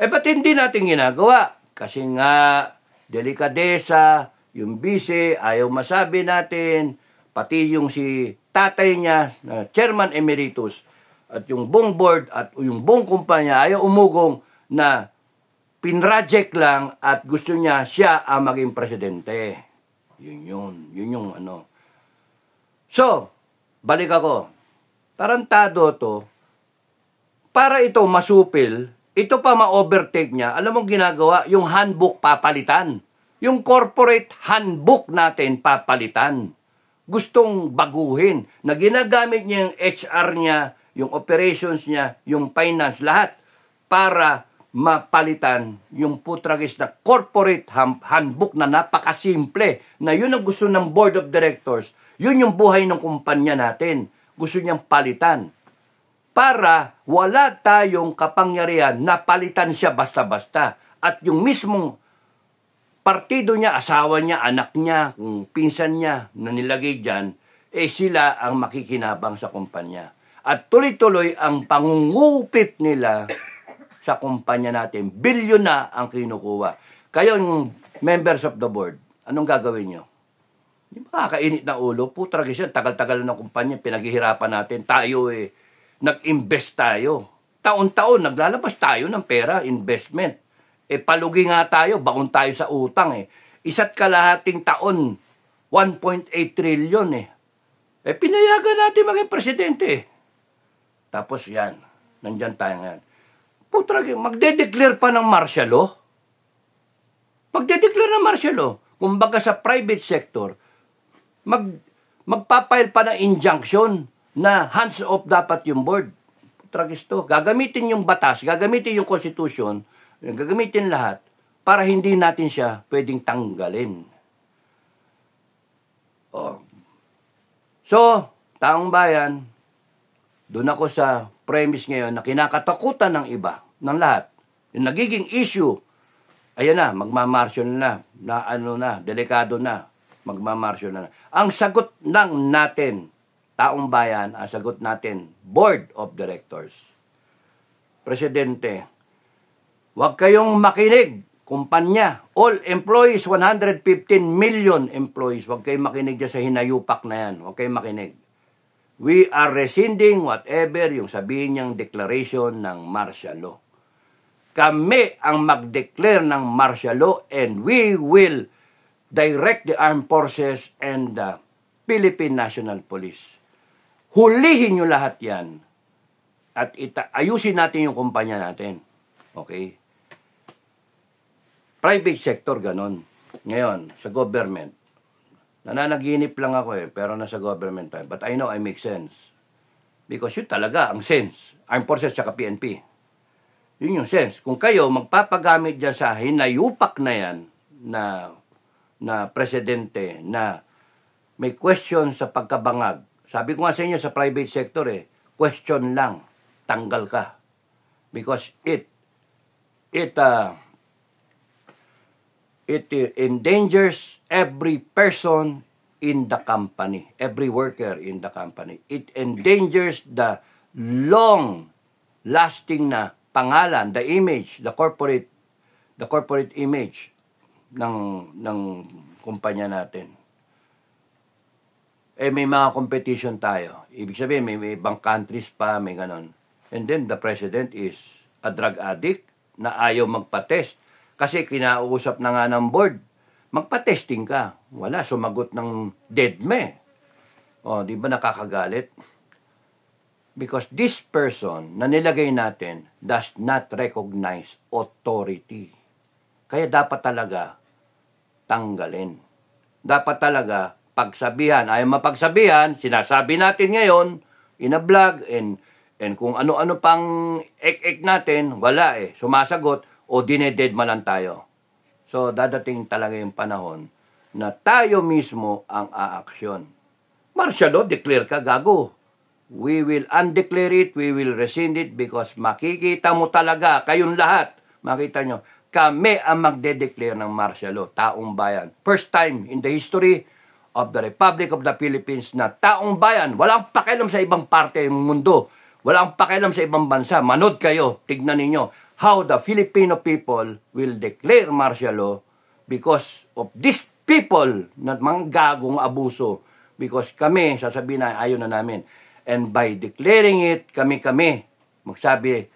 Eh, ba't hindi natin ginagawa? Kasi nga, delikadesa, yung bise ayaw masabi natin, pati yung si tatay niya na chairman emeritus at yung buong board at yung buong kumpanya ay umugong na pinraject lang at gusto niya siya ang maging presidente. Yun yun. Yun yung ano. So, balik ako. Tarantado to. Para ito masupil, ito pa ma-overtake niya. Alam mo ginagawa? Yung handbook papalitan. Yung corporate handbook natin papalitan gustong baguhin na ginagamit niya yung HR niya, yung operations niya, yung finance, lahat para mapalitan yung putragis na corporate handbook na napakasimple na yun ang gusto ng board of directors. Yun yung buhay ng kumpanya natin. Gusto niyang palitan. Para wala tayong kapangyarihan na palitan siya basta-basta. At yung mismong partido niya, asawa niya, anak niya, kung pinsan niya na nilagay dyan, eh sila ang makikinabang sa kumpanya. At tuloy-tuloy ang pangungupit nila sa kumpanya natin. Bilyon na ang kinukuha. Kayong members of the board, anong gagawin nyo? Di ba na ulo? Putra kasi tagal-tagal na ng kumpanya, pinaghihirapan natin. Tayo eh, nag-invest tayo. Taon-taon, naglalabas tayo ng pera, investment. Eh, palugi nga tayo, baon tayo sa utang eh. Isa't kalahating taon, 1.8 trillion eh. Eh, pinayagan natin maging presidente eh. Tapos yan, nandyan tayo ngayon. Putra, magde-declare pa ng martial law? Magde-declare ng martial law. Kumbaga sa private sector, mag, magpapile pa ng injunction na hands off dapat yung board. Putra, gusto. Gagamitin yung batas, gagamitin yung constitution, gagamitin lahat para hindi natin siya pwedeng tanggalin. Oh. So, taong bayan, doon ako sa premise ngayon na kinakatakutan ng iba, ng lahat. Yung nagiging issue, ayan na, magmamarsyal na, na ano na, delikado na, magmamarsyal na. Ang sagot ng natin, taong bayan, ang sagot natin, Board of Directors. Presidente, Huwag kayong makinig, kumpanya. All employees, 115 million employees. Huwag kayong makinig dyan sa hinayupak na yan. Huwag kayong makinig. We are rescinding whatever yung sabihin niyang declaration ng martial law. Kami ang mag-declare ng martial law and we will direct the armed forces and the Philippine National Police. Hulihin nyo lahat yan at ita- ayusin natin yung kumpanya natin. Okay? Private sector, ganon. Ngayon, sa government, nananaginip lang ako eh, pero nasa government time. But I know I make sense. Because yun talaga ang sense. Armed Forces tsaka PNP. Yun yung sense. Kung kayo magpapagamit dyan sa hinayupak na yan na, na presidente na may question sa pagkabangag. Sabi ko nga sa inyo sa private sector eh, question lang, tanggal ka. Because it, it, uh, it endangers every person in the company, every worker in the company. It endangers the long lasting na pangalan, the image, the corporate the corporate image ng ng kumpanya natin. Eh may mga competition tayo. Ibig sabihin may, may ibang countries pa, may ganon. And then the president is a drug addict na ayaw magpa-test kasi kinausap na nga ng board, magpa-testing ka. Wala, sumagot ng deadme. O, oh, di ba nakakagalit? Because this person na nilagay natin does not recognize authority. Kaya dapat talaga tanggalin. Dapat talaga pagsabihan. Ayaw mapagsabihan, sinasabi natin ngayon in a vlog and, and kung ano-ano pang ek-ek natin, wala eh. Sumasagot, o dinedeadmanan tayo. So dadating talaga yung panahon na tayo mismo ang aaksyon. Martial law, declare ka, gago. We will undeclare it, we will rescind it because makikita mo talaga, kayong lahat, makita nyo, kami ang magde-declare ng martial law, taong bayan. First time in the history of the Republic of the Philippines na taong bayan, walang pakialam sa ibang parte ng mundo, walang pakialam sa ibang bansa, manood kayo, tignan ninyo, how the Filipino people will declare martial law because of these people na manggagong abuso because kami, sasabihin na, ayaw na namin. And by declaring it, kami-kami, magsabi,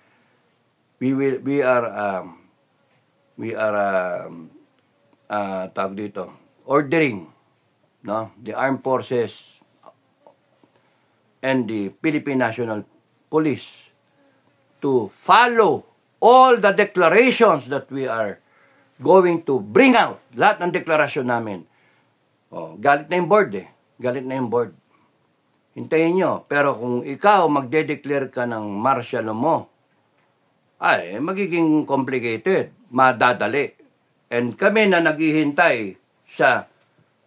we will, we are, um, we are, um, uh, tawag dito, ordering, no, the armed forces and the Philippine National Police to follow all the declarations that we are going to bring out. Lahat ng deklarasyon namin. Oh, galit na yung board eh. Galit na yung board. Hintayin nyo. Pero kung ikaw magde-declare ka ng martial mo, ay, magiging complicated. Madadali. And kami na naghihintay sa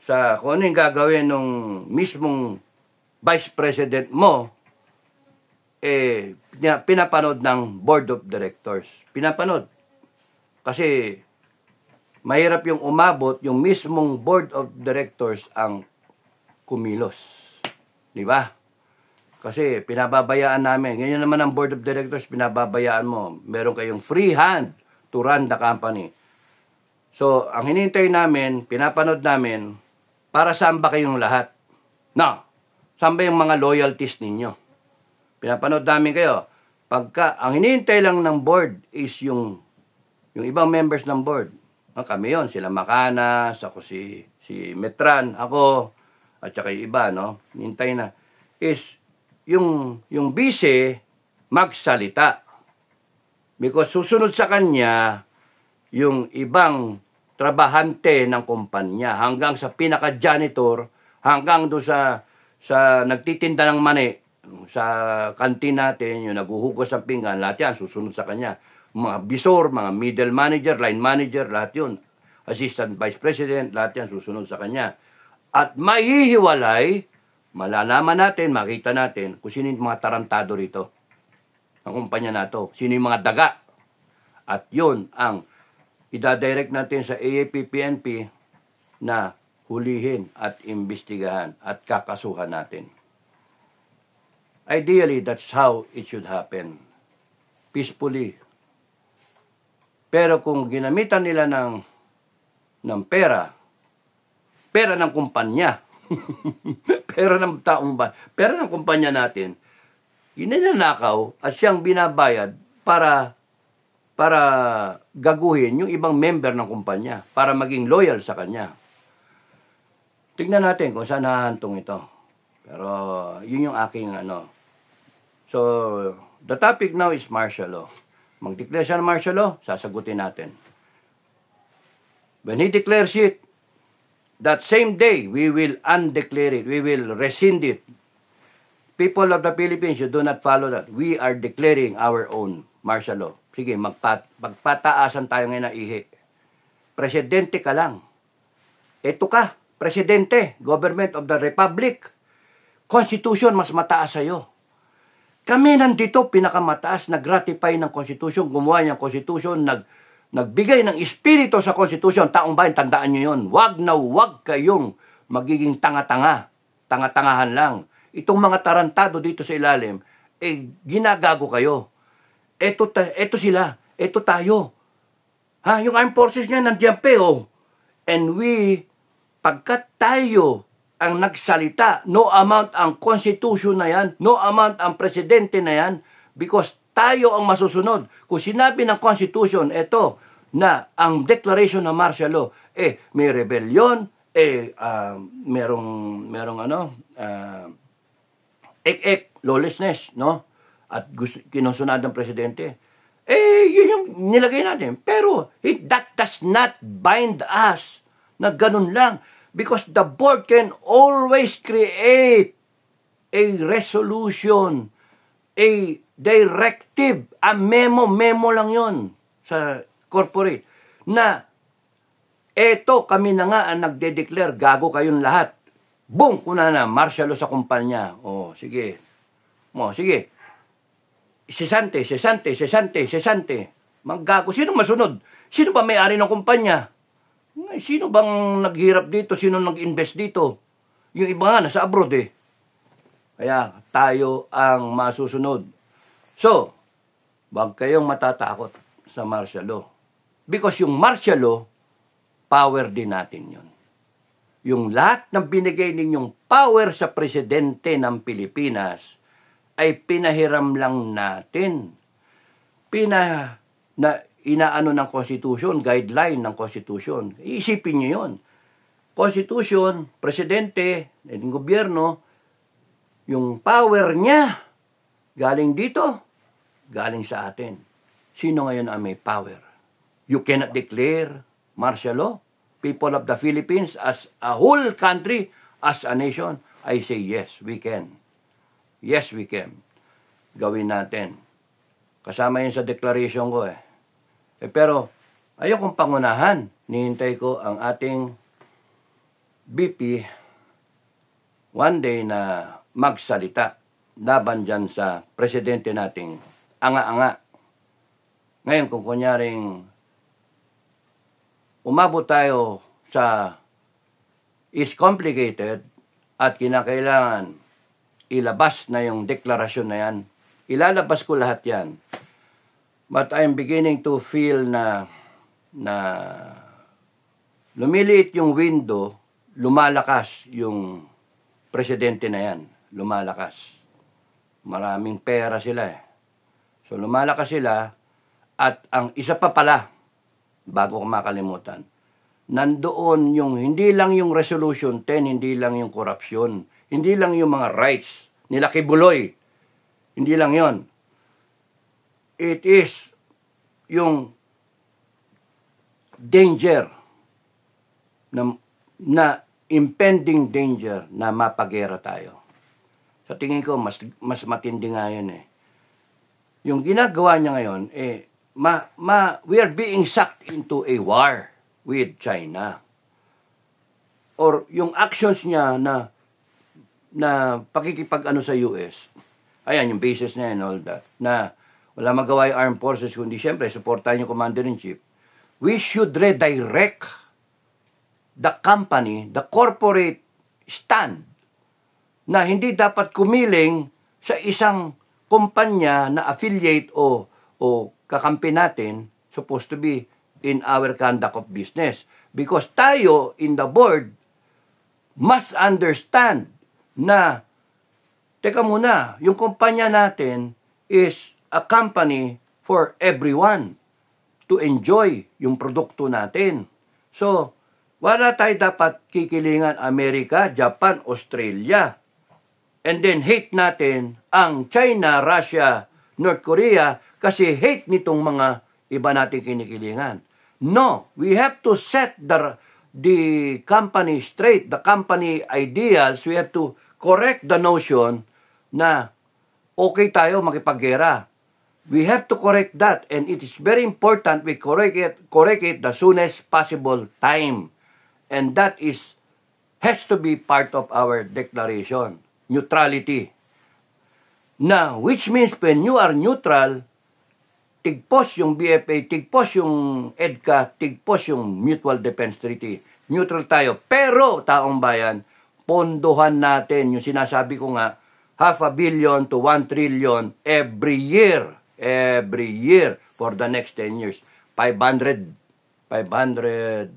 sa kung ano gagawin ng mismong vice president mo, eh, pinapanood ng board of directors. Pinapanood. Kasi mahirap yung umabot, yung mismong board of directors ang kumilos. Di ba? Kasi pinababayaan namin. Ngayon naman ang board of directors, pinababayaan mo. Meron kayong free hand to run the company. So, ang hinihintay namin, pinapanood namin, para saan ba kayong lahat? no. saan ba yung mga loyalties ninyo? Pinapanood namin kayo. Pagka, ang hinihintay lang ng board is yung, yung ibang members ng board. Ah, kami yon sila Makanas, ako si, si Metran, ako, at saka yung iba, no? Hintay na. Is, yung, yung bise, magsalita. Because susunod sa kanya, yung ibang trabahante ng kumpanya hanggang sa pinaka-janitor, hanggang do sa sa nagtitinda ng mani, sa kantin natin, yung naguhugas ng pinggan, lahat yan, susunod sa kanya. Mga bisor, mga middle manager, line manager, lahat yun. Assistant Vice President, lahat yan susunod sa kanya. At mahihiwalay, malalaman natin, makita natin kung sino yung mga tarantado rito. Ang kumpanya na to, sino yung mga daga. At yun ang idadirect natin sa AAP-PNP na hulihin at imbestigahan at kakasuhan natin. Ideally, that's how it should happen. Peacefully. Pero kung ginamitan nila ng, ng pera, pera ng kumpanya, [LAUGHS] pera ng taong ba, pera ng kumpanya natin, ginanakaw at siyang binabayad para para gaguhin yung ibang member ng kumpanya para maging loyal sa kanya. Tingnan natin kung saan nahantong ito. Pero yun yung aking ano, So, the topic now is martial law. Mag-declare siya ng martial law, sasagutin natin. When he declares it, that same day, we will undeclare it. We will rescind it. People of the Philippines, you do not follow that. We are declaring our own martial law. Sige, magpat magpataasan tayo ngayon na ihi. Presidente ka lang. Ito ka, presidente, government of the republic. Constitution mas mataas sa'yo. Kami nandito pinakamataas na gratify ng Constitution, gumawa ng Constitution, nag, nagbigay ng espiritu sa Constitution. Taong bayan, tandaan niyo yun. Wag na wag kayong magiging tanga-tanga, tanga-tangahan lang. Itong mga tarantado dito sa ilalim, eh, ginagago kayo. Eto, eto sila, eto tayo. Ha, yung armed forces niya nandiyan pa, eh, oh. And we, pagkat tayo ang nagsalita. No amount ang constitution na yan. No amount ang presidente na yan. Because tayo ang masusunod. Kung sinabi ng constitution, eto, na ang declaration ng martial law, eh, may rebellion, eh, uh, merong, merong ano, uh, ek-ek, lawlessness, no? At gusto, kinusunod ng presidente. Eh, yun yung nilagay natin. Pero, it, that does not bind us na ganun lang. Because the board can always create a resolution, a directive, a memo, memo lang yon sa corporate na eto kami na nga ang nagde-declare, gago kayong lahat. Boom, kuna na, marshalo sa kumpanya. O, oh, sige. Mo, oh, sige. Sesante, sesante, sesante, sesante. Manggago. Sino masunod? Sino ba may-ari ng kumpanya? Sino bang naghirap dito? Sino nag-invest dito? Yung iba nga, nasa abroad eh. Kaya tayo ang masusunod. So, wag kayong matatakot sa martial law. Because yung martial law, power din natin yun. Yung lahat ng binigay ninyong power sa presidente ng Pilipinas ay pinahiram lang natin. Pina, na, inaano ng Constitution, guideline ng Constitution. Iisipin nyo yun. Constitution, presidente, ng gobyerno, yung power niya, galing dito, galing sa atin. Sino ngayon ang may power? You cannot declare martial law. People of the Philippines as a whole country, as a nation, I say yes, we can. Yes, we can. Gawin natin. Kasama yun sa declaration ko eh. Eh pero, ayokong pangunahan. Nihintay ko ang ating BP one day na magsalita laban dyan sa presidente nating anga-anga. Ngayon kung kunyaring umabot tayo sa is complicated at kinakailangan ilabas na yung deklarasyon na yan. Ilalabas ko lahat yan. But I'm beginning to feel na na lumiliit yung window, lumalakas yung presidente na yan. Lumalakas. Maraming pera sila eh. So lumalakas sila at ang isa pa pala, bago ko makalimutan, nandoon yung hindi lang yung resolution 10, hindi lang yung korupsyon, hindi lang yung mga rights nila kay Buloy. Hindi lang 'yon it is yung danger na, na impending danger na mapagera tayo. Sa tingin ko, mas, mas matindi nga yun eh. Yung ginagawa niya ngayon, eh, ma, ma, we are being sucked into a war with China. Or yung actions niya na na pakikipag ano sa US. Ayan, yung basis niya and all that. Na wala magawa yung armed forces, kundi siyempre, supportahan yung commander-in-chief. We should redirect the company, the corporate stand na hindi dapat kumiling sa isang kumpanya na affiliate o, o kakampi natin supposed to be in our conduct of business. Because tayo in the board must understand na teka muna, yung kumpanya natin is a company for everyone to enjoy yung produkto natin. So, wala tayo dapat kikilingan Amerika, Japan, Australia. And then hate natin ang China, Russia, North Korea kasi hate nitong mga iba nating kinikilingan. No, we have to set the the company straight, the company ideals, we have to correct the notion na okay tayo makipaggera. We have to correct that and it is very important we correct it, correct it the soonest possible time. And that is has to be part of our declaration, neutrality. Now, which means when you are neutral, tigpos yung BFA, tigpos yung EDCA, tigpos yung Mutual Defense Treaty. Neutral tayo. Pero, taong bayan, pondohan natin yung sinasabi ko nga, half a billion to one trillion every year every year for the next 10 years. 500, 500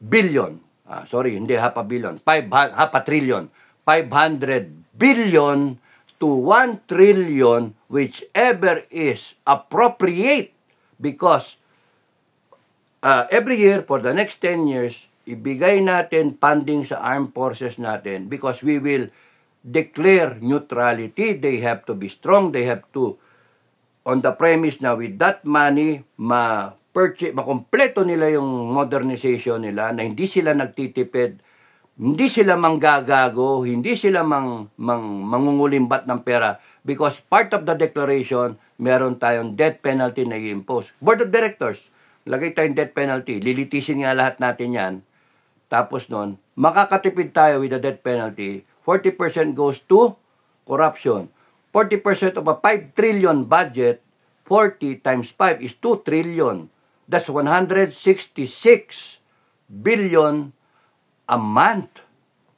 billion. Ah, sorry, hindi half a billion. Five, half a trillion. 500 billion to 1 trillion whichever is appropriate because uh, every year for the next 10 years, ibigay natin funding sa armed forces natin because we will declare neutrality. They have to be strong. They have to, on the premise na with that money, ma purchase, makompleto nila yung modernization nila na hindi sila nagtitipid, hindi sila manggagago, hindi sila mang, mang, mangungulimbat ng pera because part of the declaration, meron tayong death penalty na i-impose. Board of Directors, lagay tayong death penalty, lilitisin nga lahat natin yan. Tapos nun, makakatipid tayo with the death penalty 40% goes to corruption. 40% of a 5 trillion budget, 40 times 5 is 2 trillion. That's 166 billion a month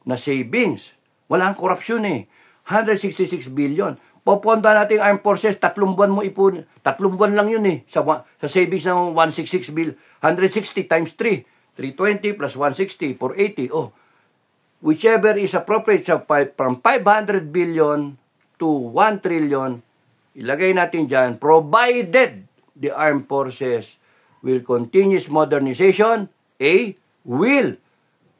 na savings. Wala ang korupsyon eh. 166 billion. Poponda natin ang armed forces, tatlong buwan mo ipon. Tatlong buwan lang yun eh. Sa, sa savings ng 166 bill. 160 times 3. 320 plus 160, 480. Oh, whichever is appropriate sa five, from 500 billion to 1 trillion, ilagay natin dyan, provided the armed forces will continue its modernization, A, will,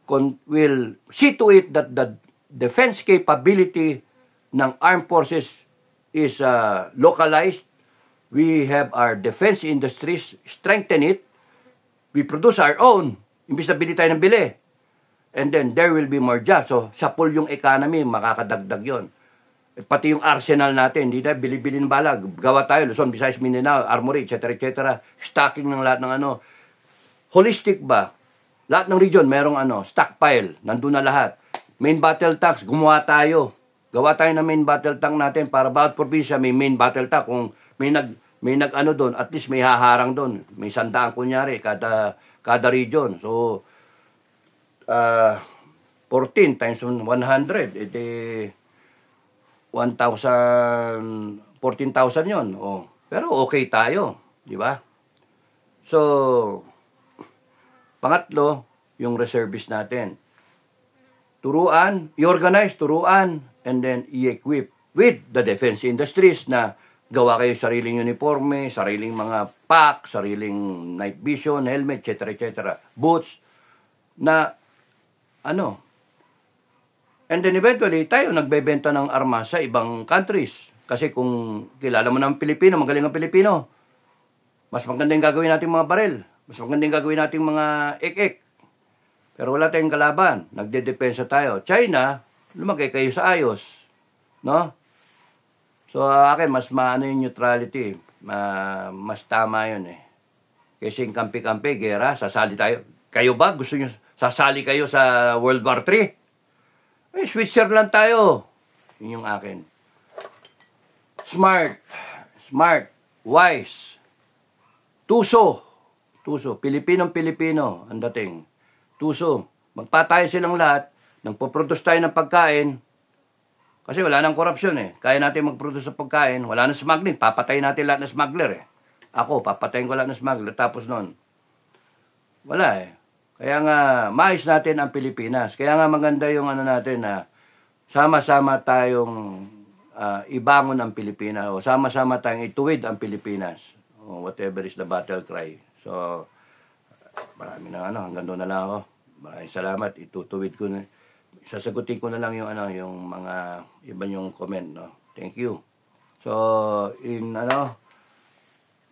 con, will see to it that the defense capability ng armed forces is uh, localized. We have our defense industries, strengthen it. We produce our own. Imbis na bili tayo ng bili And then there will be more jobs. So sa pool yung economy, makakadagdag yon. Eh, pati yung arsenal natin, hindi na bili-bili bala. Gawa tayo, Luzon, Visayas, Mindanao, Armory, etc. etc. Stocking ng lahat ng ano. Holistic ba? Lahat ng region, merong ano, stockpile. Nandun na lahat. Main battle tax, gumawa tayo. Gawa tayo ng main battle tank natin para bawat probinsya may main battle tank. Kung may nag, may nag ano doon, at least may haharang doon. May sandaan kunyari, kada, kada region. So, uh, ah, 14 times 100, edi 1,000, 14,000 yun. Oh. Pero okay tayo, di ba? So, pangatlo, yung reservice natin. Turuan, i-organize, turuan, and then i-equip with the defense industries na gawa kayo sariling uniforme, sariling mga pack, sariling night vision, helmet, etc. etc. Boots, na ano. And then eventually, tayo nagbebenta ng armas sa ibang countries. Kasi kung kilala mo ng Pilipino, magaling ang Pilipino, mas maganda yung gagawin natin mga barel. Mas maganda yung gagawin natin mga ek-ek. Pero wala tayong kalaban. Nagdedepensa tayo. China, lumagay kayo sa ayos. No? So, ah, akin, mas maano yung neutrality. Ma, mas tama yun eh. Kasi yung kampi-kampi, gera, sasali tayo. Kayo ba? Gusto nyo, Sasali kayo sa World War 3. Eh, Switzerland tayo. Yun yung akin. Smart. Smart. Wise. Tuso. Tuso. Pilipinong-Pilipino ang dating. Tuso. Magpatay silang lahat. Nang poproduce tayo ng pagkain, kasi wala nang korupsyon eh. Kaya natin mag-produce ng pagkain. Wala nang smuggling. Papatayin natin lahat ng smuggler eh. Ako, papatayin ko lahat ng smuggler. Tapos noon, wala eh. Kaya nga, mais natin ang Pilipinas. Kaya nga maganda yung ano natin na ah, sama-sama tayong uh, ibangon ang Pilipinas o sama-sama tayong ituwid ang Pilipinas. O whatever is the battle cry. So, marami na ano, hanggang doon na lang ako. Maraming salamat, itutuwid ko na. Sasagutin ko na lang yung ano, yung mga iba yung comment, no. Thank you. So, in ano,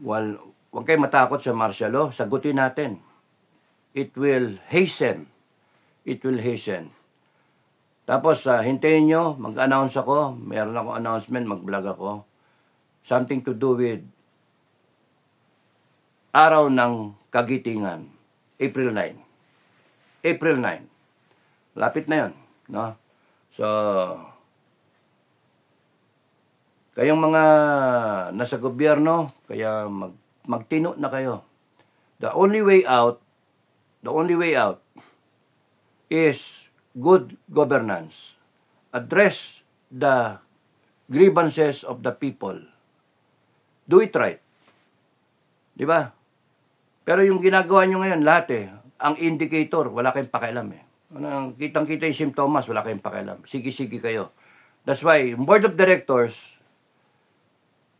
wal, huwag kayo matakot sa martial law, sagutin natin it will hasten. It will hasten. Tapos, uh, hintayin nyo, mag-announce ako. Meron akong announcement, mag-vlog ako. Something to do with Araw ng Kagitingan, April 9. April 9. Lapit na yon, no? So, kayong mga nasa gobyerno, kaya mag, magtino na kayo. The only way out The only way out is good governance. Address the grievances of the people. Do it right. Di ba? Pero yung ginagawa nyo ngayon, lahat eh, ang indicator, wala kayong pakialam eh. Ano, kitang-kita yung simptomas, wala kayong pakialam. Sige-sige kayo. That's why, board of directors,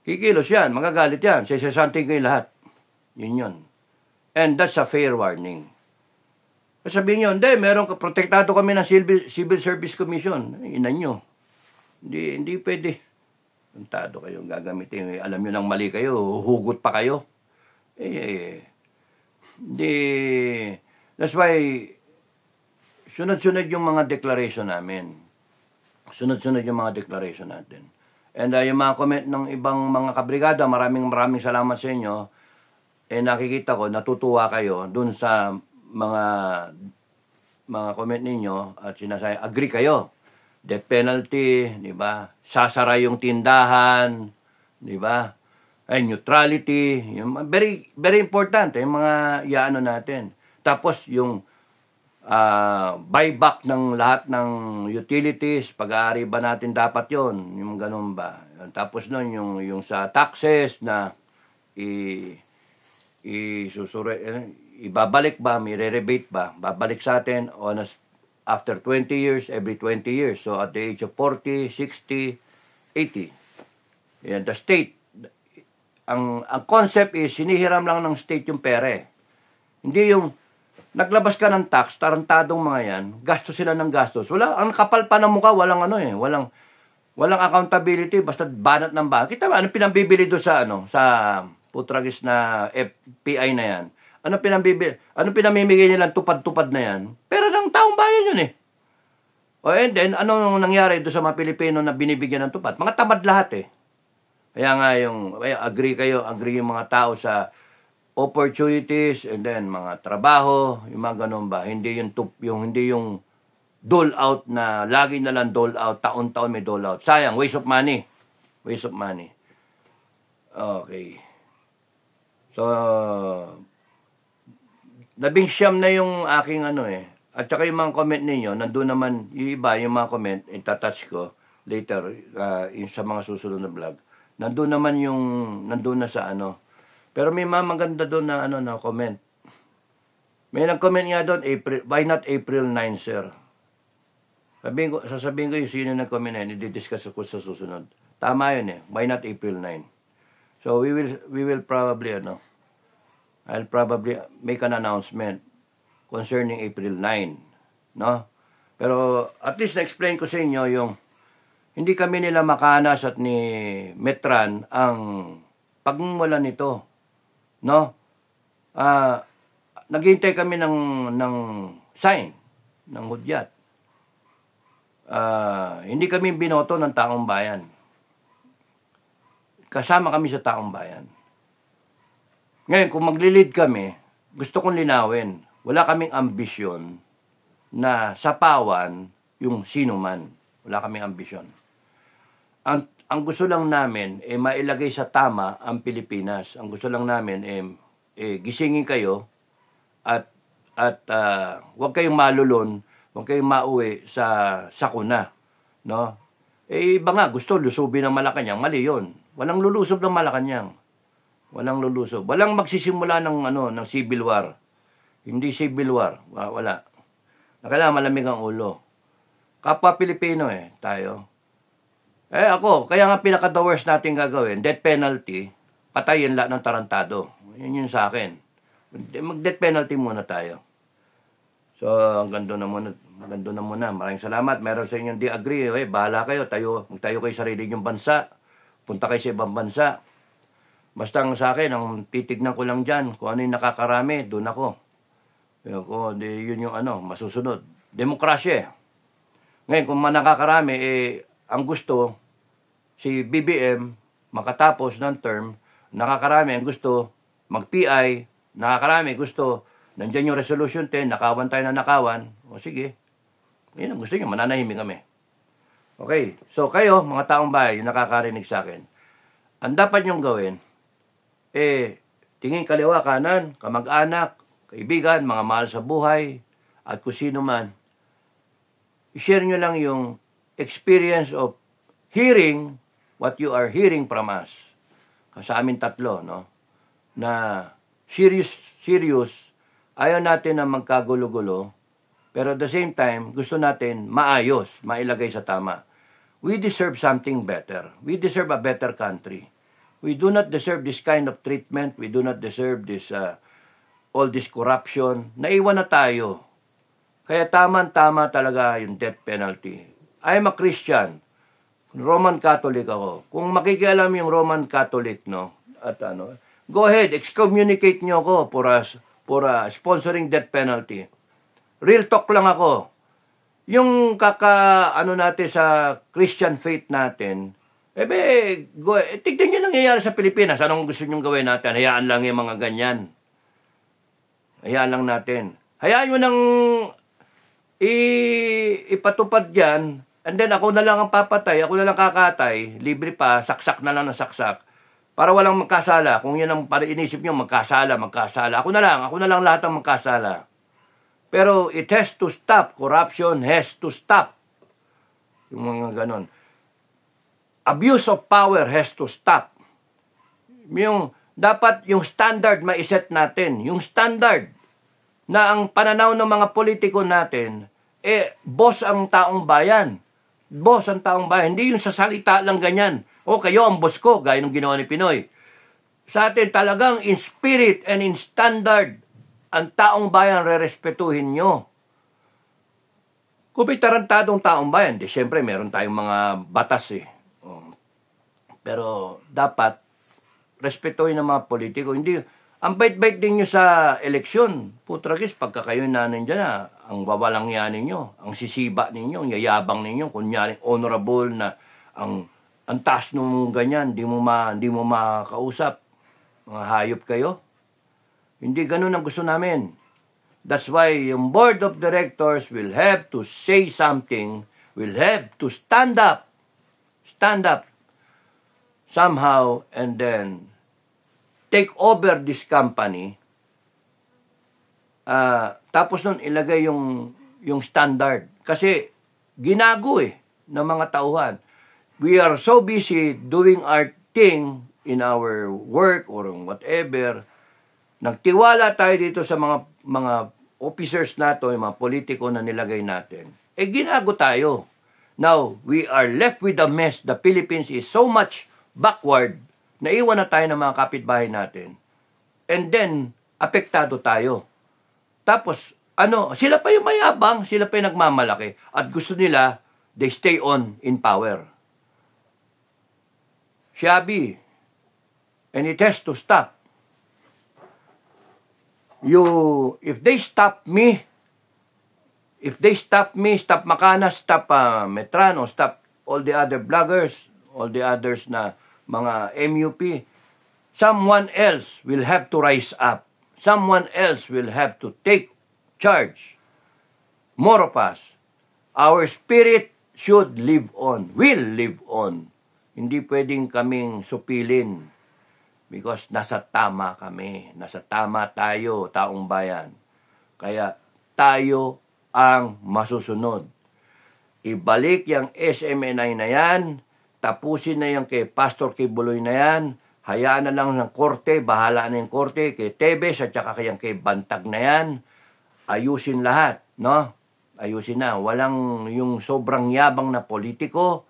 kikilos yan, magagalit yan, sisasanting kayo lahat. Yun yun. And that's a fair warning. Sabihin nyo, hindi, meron, protektado kami ng Civil, Civil Service Commission. Inan nyo. Hindi, hindi pwede. Tantado kayong gagamitin. Eh, alam nyo nang mali kayo, hugot pa kayo. Eh, eh, hindi. That's why, sunod-sunod yung mga declaration namin. Sunod-sunod yung mga declaration natin. And uh, yung mga comment ng ibang mga kabrigada, maraming maraming salamat sa inyo. Eh nakikita ko, natutuwa kayo dun sa mga mga comment ninyo at sinasay agree kayo. Death penalty, di ba? Sasara yung tindahan, di ba? Ay, neutrality, yung very very important eh, mga yaano natin. Tapos yung uh, buyback ng lahat ng utilities, pag-aari ba natin dapat 'yon? Yung ganun ba? Tapos noon yung yung sa taxes na i i susure, eh, ibabalik ba, may re-rebate ba, babalik sa atin on a, after 20 years, every 20 years. So at the age of 40, 60, 80. Yan, the state, ang, ang concept is, sinihiram lang ng state yung pere. Hindi yung, naglabas ka ng tax, tarantadong mga yan, gastos sila ng gastos. Wala, ang kapal pa ng mukha, walang ano eh, walang, walang accountability, basta banat ng banat. Kita ba, ano pinambibili doon sa, ano, sa putragis na FPI na yan? Ano pinambibil? Ano pinamimigay nila ng tupad-tupad na yan? Pero ng taong bayan yun eh. O oh, and then, ano nangyari do sa mga Pilipino na binibigyan ng tupad? Mga tamad lahat eh. Kaya nga yung, eh, agree kayo, agree yung mga tao sa opportunities and then mga trabaho, yung mga ganun ba. Hindi yung, tup, yung hindi yung dole out na lagi na lang dole out, taon-taon may dole out. Sayang, waste of money. Waste of money. Okay. So, Labing siyam na yung aking ano eh. At saka yung mga comment ninyo, nandun naman yung iba, yung mga comment, itatouch ko later uh, yung sa mga susunod na vlog. Nandun naman yung, nandun na sa ano. Pero may mga maganda doon na ano na comment. May nag-comment nga doon, April, why not April 9, sir? Sabihin ko, sasabihin ko yung sino nag-comment na yun, i-discuss ko sa susunod. Tama yun eh, why not April 9? So we will, we will probably ano, I'll probably make an announcement concerning April 9. No? Pero at least na-explain ko sa inyo yung hindi kami nila Makanas at ni Metran ang pagmula nito. No? Ah, uh, naghihintay kami ng ng sign ng hudyat. Uh, hindi kami binoto ng taong bayan. Kasama kami sa taong bayan. Ngayon, kung maglilid kami, gusto kong linawin, wala kaming ambisyon na sapawan yung sino man. Wala kaming ambisyon. Ang, ang gusto lang namin eh, mailagay sa tama ang Pilipinas. Ang gusto lang namin eh, eh, gisingin kayo at at uh, ah, wag kayong malulon, wag kayong mauwi sa sakuna, no? Eh iba nga gusto lusubin ng Malacanang, mali 'yon. Walang lulusob ng Malacanang. Walang lulusob. Walang magsisimula ng, ano, ng civil war. Hindi civil war. Wala. Na malamig ang ulo. Kapwa Pilipino eh, tayo. Eh ako, kaya nga pinaka the worst natin gagawin, death penalty, patayin lahat ng tarantado. Yun yun sa akin. Mag-death penalty muna tayo. So, ang gando na muna. Magando na muna. Maraming salamat. Meron sa inyong di-agree. Eh, bahala kayo. Tayo, magtayo kayo sarili niyong bansa. Punta kayo sa ibang bansa. Basta ang sa akin, ang titignan ko lang dyan, kung ano yung nakakarami, doon ako. Pero ko, di, yun yung ano, masusunod. Demokrasya eh. Ngayon, kung nakakarami, eh, ang gusto, si BBM, makatapos ng term, nakakarami ang gusto, mag-PI, nakakarami gusto, nandiyan yung resolution 10, nakawan tayo na nakawan, o sige, yun ang gusto nyo, mananahimik kami. Okay, so kayo, mga taong bahay, yung nakakarinig sa akin, ang dapat nyong gawin, eh, tingin kaliwa, kanan, kamag-anak, kaibigan, mga mahal sa buhay, at kung sino man, share nyo lang yung experience of hearing what you are hearing from us. Sa amin tatlo, no? Na serious, serious, ayaw natin na magkagulo-gulo, pero at the same time, gusto natin maayos, mailagay sa tama. We deserve something better. We deserve a better country. We do not deserve this kind of treatment. We do not deserve this uh, all this corruption. Naiwan na tayo. Kaya tama-tama talaga yung death penalty. I'm a Christian. Roman Catholic ako. Kung makikialam yung Roman Catholic, no? At ano, go ahead, excommunicate nyo ako for, a, for a sponsoring death penalty. Real talk lang ako. Yung kaka, ano natin sa Christian faith natin, eh be, go, eh, tignan nyo nangyayari sa Pilipinas. Anong gusto nyo gawin natin? Hayaan lang yung mga ganyan. Hayaan lang natin. Hayaan nyo nang i, ipatupad yan. And then ako na lang ang papatay, ako na lang kakatay, libre pa, saksak na lang ng saksak. Para walang magkasala. Kung yan ang para inisip nyo, magkasala, magkasala. Ako na lang, ako na lang lahat ang magkasala. Pero it has to stop. Corruption has to stop. Yung mga ganon abuse of power has to stop. Yung dapat yung standard maiset natin, yung standard na ang pananaw ng mga politiko natin, eh, boss ang taong bayan. Boss ang taong bayan. Hindi yung sa salita lang ganyan. O kayo ang boss ko, gaya ng ginawa ni Pinoy. Sa atin talagang in spirit and in standard, ang taong bayan rerespetuhin nyo. Kung may tarantadong taong bayan, di syempre meron tayong mga batas eh pero dapat, respetuhin ng mga politiko. Hindi, ang bait-bait din nyo sa eleksyon. Putragis, pagka kayo nanin dyan, ha, ah, ang yan nyo, ang sisiba ninyo, ang yayabang ninyo, kunyari honorable na ang ang taas nung ganyan, hindi mo, ma, hindi mo makausap. Mga hayop kayo. Hindi ganun ang gusto namin. That's why yung board of directors will have to say something, will have to stand up. Stand up somehow and then take over this company uh, tapos nun ilagay yung yung standard kasi ginago eh ng mga tauhan we are so busy doing our thing in our work or whatever nagtiwala tayo dito sa mga mga officers nato yung mga politiko na nilagay natin eh ginago tayo now we are left with a mess the Philippines is so much backward, naiwan na tayo ng mga kapitbahay natin. And then, apektado tayo. Tapos, ano, sila pa yung mayabang, sila pa yung nagmamalaki. At gusto nila, they stay on in power. Shabby, and it has to stop. You, if they stop me, if they stop me, stop Makana, stop uh, Metrano, stop all the other bloggers, all the others na mga MUP, someone else will have to rise up. Someone else will have to take charge. More of us. Our spirit should live on, will live on. Hindi pwedeng kaming supilin because nasa tama kami, nasa tama tayo, taong bayan. Kaya tayo ang masusunod. Ibalik yung SMNI na yan tapusin na yan kay Pastor Buloy na yan. Hayaan na lang ng korte, bahala na yung korte, kay Tebes at saka kayang kay Bantag na yan. Ayusin lahat, no? Ayusin na. Walang yung sobrang yabang na politiko.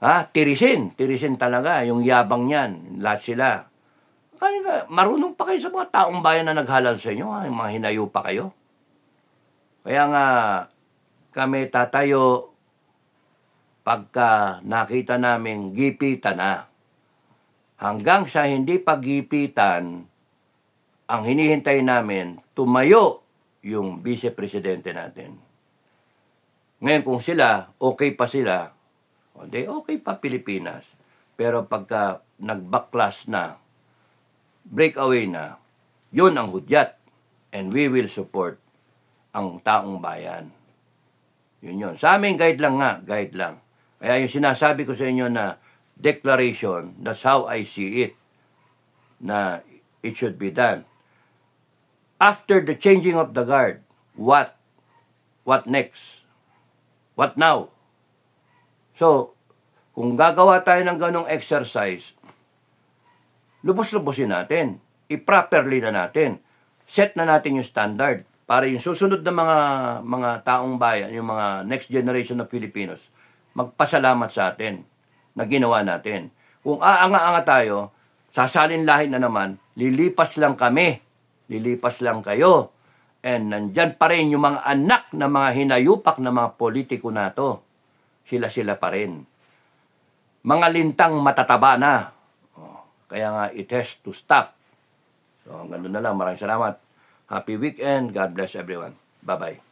Ha? Tirisin. Tirisin talaga yung yabang niyan. Lahat sila. Kaya marunong pa kayo sa mga taong bayan na naghalal sa inyo. Ha? Yung mga hinayo pa kayo. Kaya nga, kami tatayo pagka nakita naming gipitan na. Hanggang sa hindi paggipitan, ang hinihintay namin, tumayo yung vice presidente natin. Ngayon kung sila, okay pa sila, hindi, okay pa Pilipinas. Pero pagka nagbaklas na, breakaway na, yun ang hudyat. And we will support ang taong bayan. Yun yun. Sa aming guide lang nga, guide lang. Kaya yung sinasabi ko sa inyo na declaration, that's how I see it, na it should be done. After the changing of the guard, what? What next? What now? So, kung gagawa tayo ng ganong exercise, lubos-lubosin natin. I-properly na natin. Set na natin yung standard para yung susunod na mga mga taong bayan, yung mga next generation of Filipinos, magpasalamat sa atin na ginawa natin. Kung aanga-anga tayo, sasalin lahi na naman, lilipas lang kami, lilipas lang kayo. And nandyan pa rin yung mga anak na mga hinayupak na mga politiko na to. Sila-sila pa rin. Mga lintang matataba na. Oh, kaya nga, it has to stop. So, ganun na lang. Maraming salamat. Happy weekend. God bless everyone. Bye-bye.